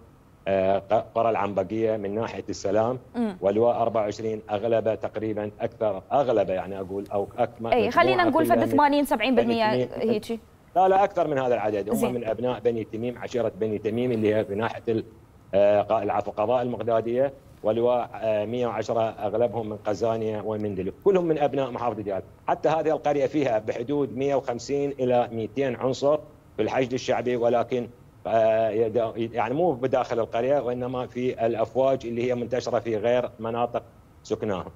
آه، قرى العنبقيه من ناحيه السلام ولواء 24 اغلب تقريبا اكثر اغلب يعني اقول او اكثر اي خلينا نقول فد 80 70% يعني هيجي لا لا اكثر من هذا العدد هم من ابناء بني تميم عشيره بني تميم اللي هي بناحيه آه، العفو قضاء المقداديه ولواء 110 آه، اغلبهم من قزانيا ومن دلو كلهم من ابناء محافظه ديال حتى هذه القريه فيها بحدود 150 الى 200 عنصر في الحشد الشعبي ولكن يعني مو بداخل القريه وانما في الافواج اللي هي منتشره في غير مناطق سكناهم.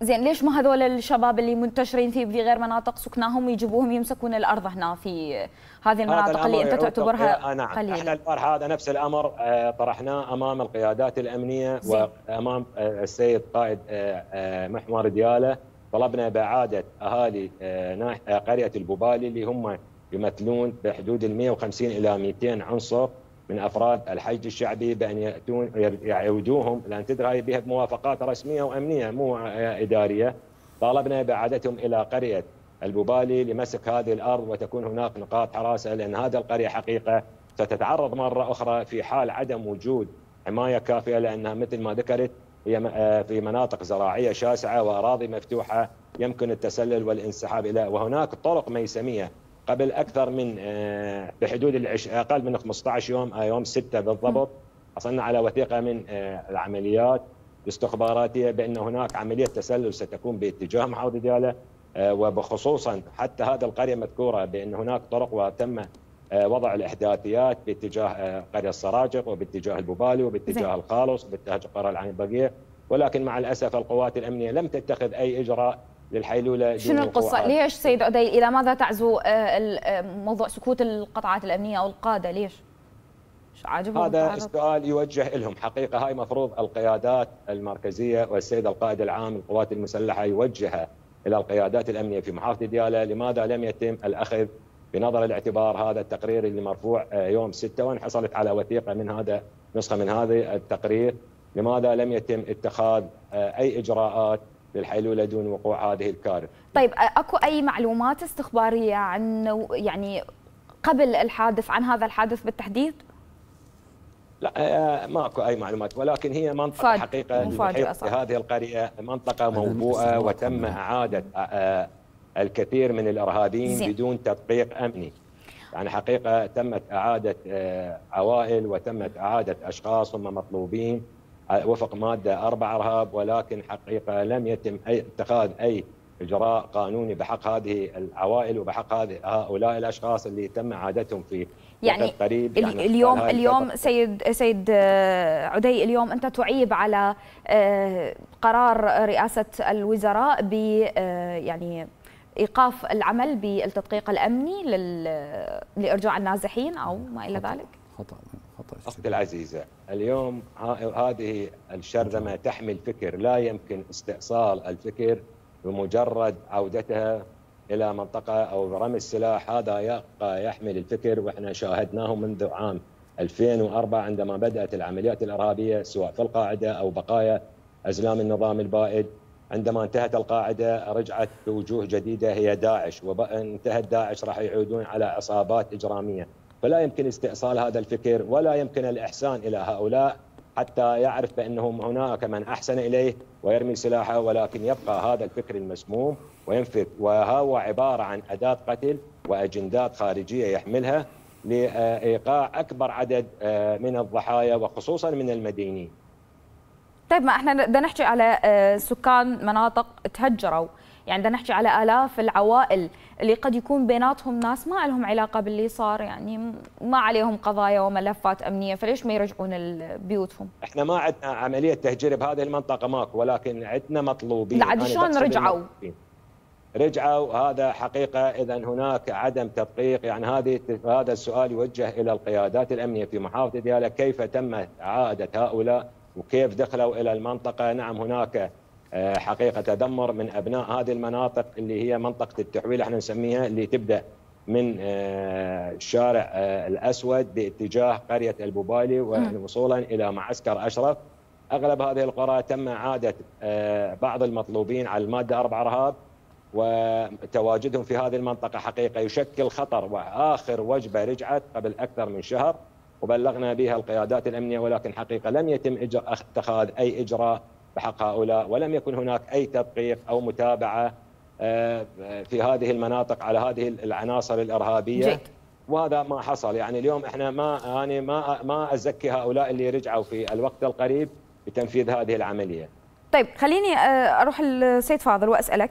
زين ليش ما هذول الشباب اللي منتشرين في غير مناطق سكناهم يجيبوهم يمسكون الارض هنا في هذه المناطق اللي انت تعتبرها نعم قليله احنا البارحه هذا نفس الامر آه، طرحناه امام القيادات الامنيه زين. وامام آه، السيد قائد آه، محور دياله طلبنا باعاده اهالي قريه البوبالي اللي هم يمثلون بحدود ال 150 الى 200 عنصر من افراد الحشد الشعبي بان ياتون يعودوهم يعني لان تدري هاي بها بموافقات رسميه وامنيه مو اداريه طالبنا باعادتهم الى قريه البوبالي لمسك هذه الارض وتكون هناك نقاط حراسه لان هذه القريه حقيقه ستتعرض مره اخرى في حال عدم وجود حمايه كافيه لانها مثل ما ذكرت هي آه، في مناطق زراعيه شاسعه واراضي مفتوحه يمكن التسلل والانسحاب الى وهناك طرق ميسميه قبل اكثر من آه، بحدود اقل من 15 يوم آه، يوم 6 بالضبط حصلنا على وثيقه من آه، العمليات الاستخباراتيه بان هناك عمليه تسلل ستكون باتجاه محافظه دياله وبخصوصا حتى هذه القريه مذكوره بان هناك طرق وتم وضع الاحداثيات باتجاه قريه السراجق وباتجاه البوبالي وباتجاه الخالص وباتجاه القرى العين ولكن مع الاسف القوات الامنيه لم تتخذ اي اجراء للحيلولة شنو القصة؟ ليش سيد عدي إلى ماذا تعزو آه، آه، موضوع سكوت القطعات الأمنية أو القادة ليش؟ عاجبهم هذا السؤال يوجه لهم حقيقة هاي مفروض القيادات المركزية والسيد القائد العام للقوات المسلحة يوجهه إلى القيادات الأمنية في محافظة ديالى لماذا لم يتم الأخذ بنظر الاعتبار هذا التقرير اللي مرفوع آه، يوم 6 وان حصلت على وثيقة من هذا نسخة من هذا التقرير لماذا لم يتم اتخاذ أي إجراءات للحيلولة دون وقوع هذه الكارثة طيب أكو أي معلومات استخبارية عن يعني قبل الحادث عن هذا الحادث بالتحديد؟ لا آه، آه، ما اكو اي معلومات ولكن هي منطقه حقيقه هذه القريه منطقه موبوءه وتم اعاده آه، الكثير من الارهابيين زي. بدون تدقيق امني يعني حقيقه تمت اعاده عوائل وتمت اعاده اشخاص هم مطلوبين وفق ماده 4 ارهاب ولكن حقيقه لم يتم اي اتخاذ اي اجراء قانوني بحق هذه العوائل وبحق هذه هؤلاء الاشخاص اللي تم عادتهم في يعني قريب يعني اليوم اليوم سيد سيد آه، عدي اليوم انت تعيب على آه، قرار رئاسه الوزراء ب آه، يعني ايقاف العمل بالتدقيق الامني لارجاع النازحين او ما الى ذلك خطا طيب، أختي العزيزة اليوم هذه الشرذمة نعم. تحمل فكر لا يمكن استئصال الفكر بمجرد عودتها إلى منطقة أو رمي السلاح هذا يبقى يحمل الفكر وإحنا شاهدناه منذ عام 2004 عندما بدأت العمليات الإرهابية سواء في القاعدة أو بقايا أزلام النظام البائد عندما انتهت القاعدة رجعت بوجوه جديدة هي داعش وانتهت داعش راح يعودون على عصابات إجرامية فلا يمكن استئصال هذا الفكر ولا يمكن الإحسان إلى هؤلاء حتى يعرف بأنهم هناك من أحسن إليه ويرمي سلاحه ولكن يبقى هذا الفكر المسموم وينفذ وهو عبارة عن أداة قتل وأجندات خارجية يحملها لإيقاع أكبر عدد آه، من الضحايا وخصوصا من المدينين طيب ما احنا بدنا نحكي على آه، سكان مناطق تهجروا يعني بدنا نحكي على آلاف العوائل اللي قد يكون بيناتهم ناس ما لهم علاقه باللي صار يعني ما عليهم قضايا وملفات امنيه فليش ما يرجعون بيوتهم؟ احنا ما عندنا عمليه تهجير بهذه المنطقه ماكو ولكن عندنا مطلوبين بعد شلون رجعوا؟ رجعوا هذا حقيقه اذا هناك عدم تدقيق يعني هذه هذا السؤال يوجه الى القيادات الامنيه في محافظه ديالى كيف تم اعاده هؤلاء وكيف دخلوا الى المنطقه نعم هناك آه، حقيقه تدمر من ابناء هذه المناطق اللي هي منطقه التحويل احنا نسميها اللي تبدا من آه، الشارع آه، الاسود باتجاه قريه البوبالي ووصولا الى معسكر اشرف اغلب هذه القرى تم اعاده بعض المطلوبين على الماده 4 رهاب وتواجدهم في هذه المنطقه حقيقه يشكل خطر واخر وجبه رجعت قبل اكثر من شهر وبلغنا بها القيادات الامنيه ولكن حقيقه لم يتم اتخاذ اي اجراء بحق هؤلاء ولم يكن هناك أي تدقيق أو متابعة آه، في هذه المناطق على هذه العناصر الإرهابية جيد. وهذا ما حصل يعني اليوم احنا ما انا ما ما ازكي هؤلاء اللي رجعوا في الوقت القريب بتنفيذ هذه العمليه. طيب خليني آه، اروح السيد فاضل واسالك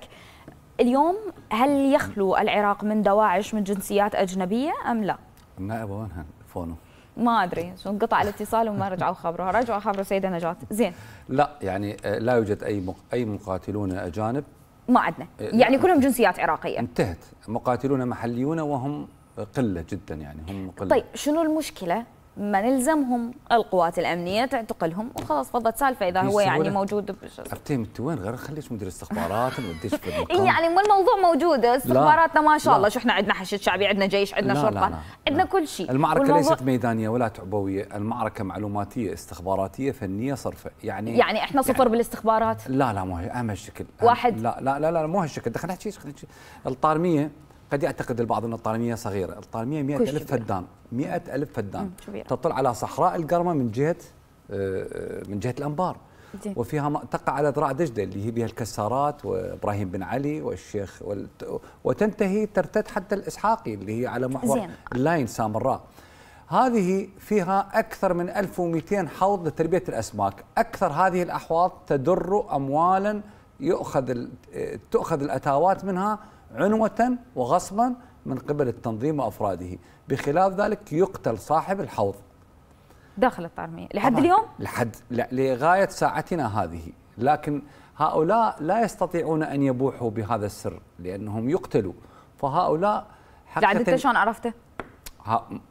اليوم هل يخلو العراق من دواعش من جنسيات اجنبيه ام لا؟ النائب وينها فونه ما ادري انقطع الاتصال وما رجعوا خبروها رجعوا خبروا سيده نجاه زين لا يعني آه، لا يوجد اي اي مقاتلون اجانب ما عندنا آه، يعني كلهم جنسيات عراقيه انتهت مقاتلون محليون وهم قله جدا يعني هم قله طيب شنو المشكله ما نلزمهم القوات الامنيه تعتقلهم وخلاص فضت سالفه اذا هو يعني موجود ارتيم انت وين غير خليك مدير استخبارات <laughs> وديش في المقام يعني مو الموضوع موجود استخباراتنا ما شاء الله شو احنا عندنا حشد شعبي عندنا جيش عندنا شرطه عندنا كل شيء المعركه ليست ميدانيه ولا تعبويه المعركه معلوماتيه استخباراتيه فنيه صرفه يعني يعني احنا يعني صفر يعني بالاستخبارات لا لا مو هي اهم هالشكل واحد لا لا لا, لا مو هالشكل خلينا نحكي الطارميه قد يعتقد البعض أن الطالمية صغيرة الطالمية 100000 ألف فدان 100000 ألف فدان تطل على صحراء القرمة من جهة آه، آه، من جهة الأنبار دي. وفيها تقع على ذراع دجلة اللي هي بها الكسارات وإبراهيم بن علي والشيخ والت... وتنتهي ترتد حتى الإسحاقي اللي هي على محور اللاين سامراء هذه فيها أكثر من 1200 حوض لتربية الأسماك أكثر هذه الأحواض تدر أموالا يؤخذ آه، تؤخذ الأتاوات منها عنوة وغصبا من قبل التنظيم وأفراده بخلاف ذلك يقتل صاحب الحوض داخل الطارمية لحد اليوم؟ لحد لا لغاية ساعتنا هذه لكن هؤلاء لا يستطيعون أن يبوحوا بهذا السر لأنهم يقتلوا فهؤلاء حقيقة لعد أنت شلون عرفته؟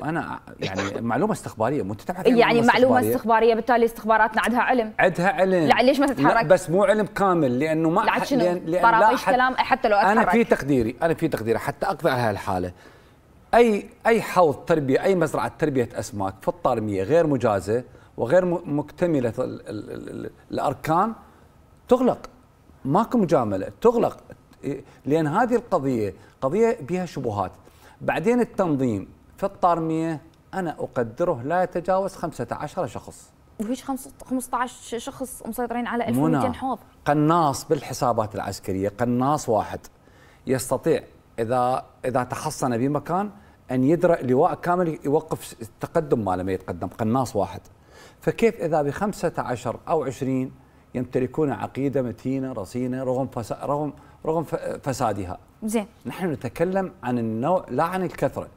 انا يعني معلومه استخباريه مو تتعرف يعني معلومه, استخبارية. استخباريه بالتالي استخباراتنا عندها علم عندها علم لا ليش ما تتحرك لا بس مو علم كامل لانه ما أح... شنو؟ لأن... لأن لا كلام حتى لو أتحرك. انا في تقديري انا في تقديري حتى اقضي على هالحاله اي اي حوض تربيه اي مزرعه تربيه اسماك في الطارميه غير مجازه وغير مكتمله الـ الـ الـ الاركان تغلق ماكو مجامله تغلق إيه، لان هذه القضيه قضيه بها شبهات بعدين التنظيم في الطارميه انا اقدره لا يتجاوز 15 شخص وهيش 15 شخص مسيطرين على 1200 حوض قناص بالحسابات العسكريه قناص واحد يستطيع اذا اذا تحصن بمكان ان يدرأ لواء كامل يوقف التقدم ما لم يتقدم قناص واحد فكيف اذا ب 15 او 20 يمتلكون عقيده متينه رصينه رغم رغم رغم فسادها زين نحن نتكلم عن النوع لا عن الكثره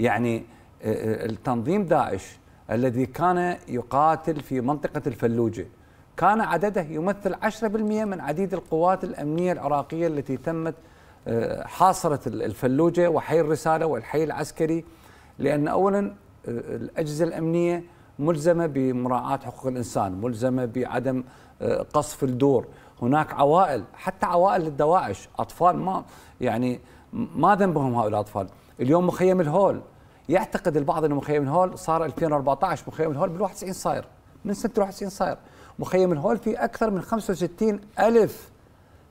يعني آه، آه، التنظيم داعش الذي كان يقاتل في منطقة الفلوجة كان عدده يمثل 10% من عديد القوات الأمنية العراقية التي تمت آه، حاصرة الفلوجة وحي الرسالة والحي العسكري لأن أولا الأجهزة الأمنية ملزمة بمراعاة حقوق الإنسان ملزمة بعدم قصف الدور هناك عوائل حتى عوائل الدواعش أطفال ما يعني ما ذنبهم هؤلاء الأطفال اليوم مخيم الهول يعتقد البعض انه مخيم الهول صار 2014 مخيم الهول بال 91 صاير من سنه 91 صاير مخيم الهول في اكثر من 65 الف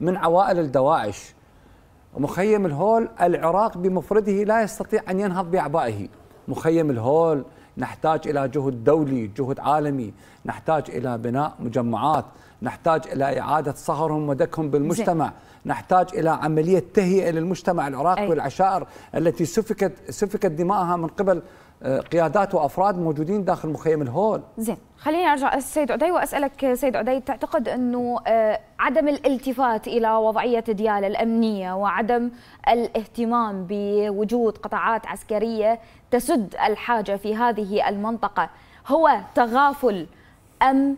من عوائل الدواعش مخيم الهول العراق بمفرده لا يستطيع ان ينهض باعبائه مخيم الهول نحتاج الى جهد دولي جهد عالمي نحتاج الى بناء مجمعات نحتاج إلى إعادة صهرهم ودكهم بالمجتمع زي. نحتاج إلى عملية تهيئة للمجتمع العراقي والعشائر التي سفكت, سفكت دماءها من قبل آه، قيادات وافراد موجودين داخل مخيم الهول زين خليني ارجع السيد عدي واسالك سيد عدي تعتقد انه آه، عدم الالتفات الى وضعيه ديال الامنيه وعدم الاهتمام بوجود قطاعات عسكريه تسد الحاجه في هذه المنطقه هو تغافل ام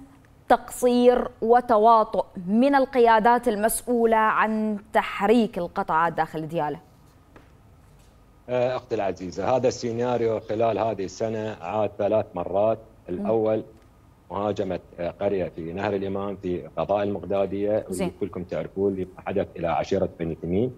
تقصير وتواطؤ من القيادات المسؤولة عن تحريك القطاعات داخل ديالة أه، أختي العزيزة هذا السيناريو خلال هذه السنة عاد ثلاث مرات الأول مهاجمة أه، قرية في نهر الإمام في قضاء المقدادية كلكم تعرفون اللي حدث إلى عشيرة بني تميم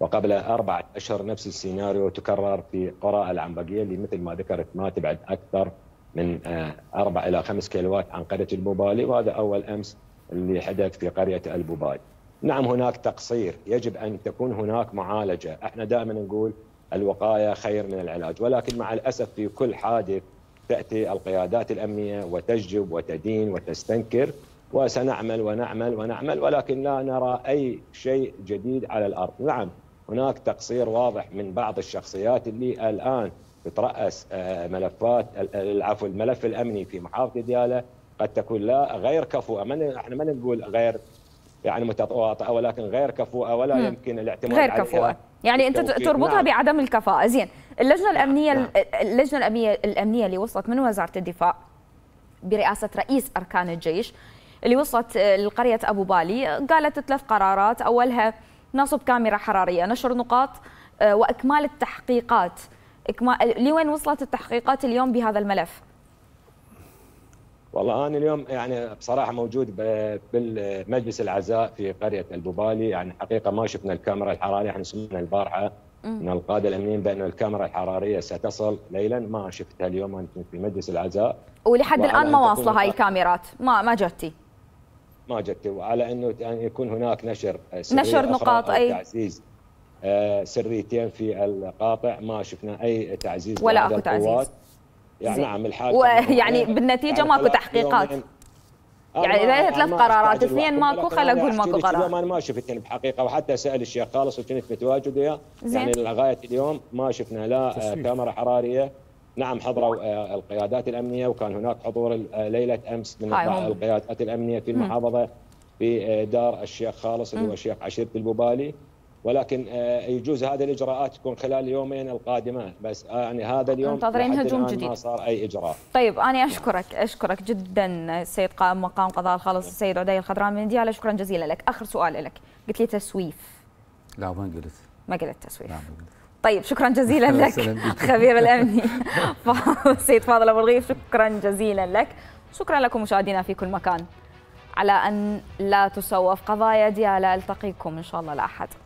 وقبل أربعة أشهر نفس السيناريو تكرر في قرى العنبقية اللي مثل ما ذكرت ما تبعد أكثر من آه، أربع الى خمس كيلوات عن قريه البوبالي وهذا اول امس اللي حدث في قريه البوبالي. نعم هناك تقصير يجب ان تكون هناك معالجه، احنا دائما نقول الوقايه خير من العلاج ولكن مع الاسف في كل حادث تاتي القيادات الامنيه وتجب وتدين وتستنكر وسنعمل ونعمل ونعمل ولكن لا نرى اي شيء جديد على الارض، نعم هناك تقصير واضح من بعض الشخصيات اللي الان تترأس آه، ملفات العفو الملف الامني في محافظه دياله قد تكون لا غير كفؤه من احنا ما نقول غير يعني متواطئه ولكن غير كفؤه ولا مم. يمكن الاعتماد غير عليها كفؤه يعني انت تربطها نعم. بعدم الكفاءه زين اللجنه نعم. الامنيه نعم. اللجنه الامنيه الامنيه اللي وصلت من وزاره الدفاع برئاسه رئيس اركان الجيش اللي وصلت آه، لقريه ابو بالي قالت ثلاث قرارات اولها نصب كاميرا حراريه نشر نقاط آه، واكمال التحقيقات لوين وصلت التحقيقات اليوم بهذا الملف؟ والله انا اليوم يعني بصراحه موجود بالمجلس العزاء في قريه البوبالي يعني حقيقه ما شفنا الكاميرا الحراريه احنا سمعنا البارحه من القاده الامنيين بان الكاميرا الحراريه ستصل ليلا ما شفتها اليوم انا كنت في مجلس العزاء ولحد الان ما واصله هاي الكاميرات ما ما جتي ما جتي وعلى انه يعني يكون هناك نشر نشر نقاط اي تعزيز آه، سريتين في القاطع ما شفنا اي تعزيز ولا اكو تعزيز يعني نعم و... يعني بالنتيجه يعني ماكو تحقيقات يعني آه، اذا ثلاث قرارات اثنين ماكو خل اقول ماكو قرار ما ما يعني بحقيقه وحتى سال الشيخ خالص وكنت متواجد وياه يعني لغايه اليوم ما شفنا لا آه، كاميرا حراريه نعم حضروا القيادات الامنيه وكان هناك حضور ليله امس من القيادات الامنيه في المحافظه في دار الشيخ خالص اللي هو الشيخ عشيره البوبالي ولكن آه، يجوز هذه الاجراءات تكون خلال اليومين القادمه بس آه، يعني هذا اليوم منتظرين هجوم جديد ما صار اي اجراء طيب انا نعم. اشكرك اشكرك جدا السيد قائم مقام قضاء الخالص السيد نعم. عدي الخضران من ديالا شكرا جزيلا لك اخر سؤال لك قلت لي تسويف لا ما قلت ما قلت تسويف لا ما قلت طيب شكرا جزيلا <laughs> لك خبير الامني <laughs> السيد فاضل ابو الغيف شكرا جزيلا لك شكرا لكم مشاهدينا في كل مكان على ان لا تسوف قضايا ديالا التقيكم ان شاء الله الاحد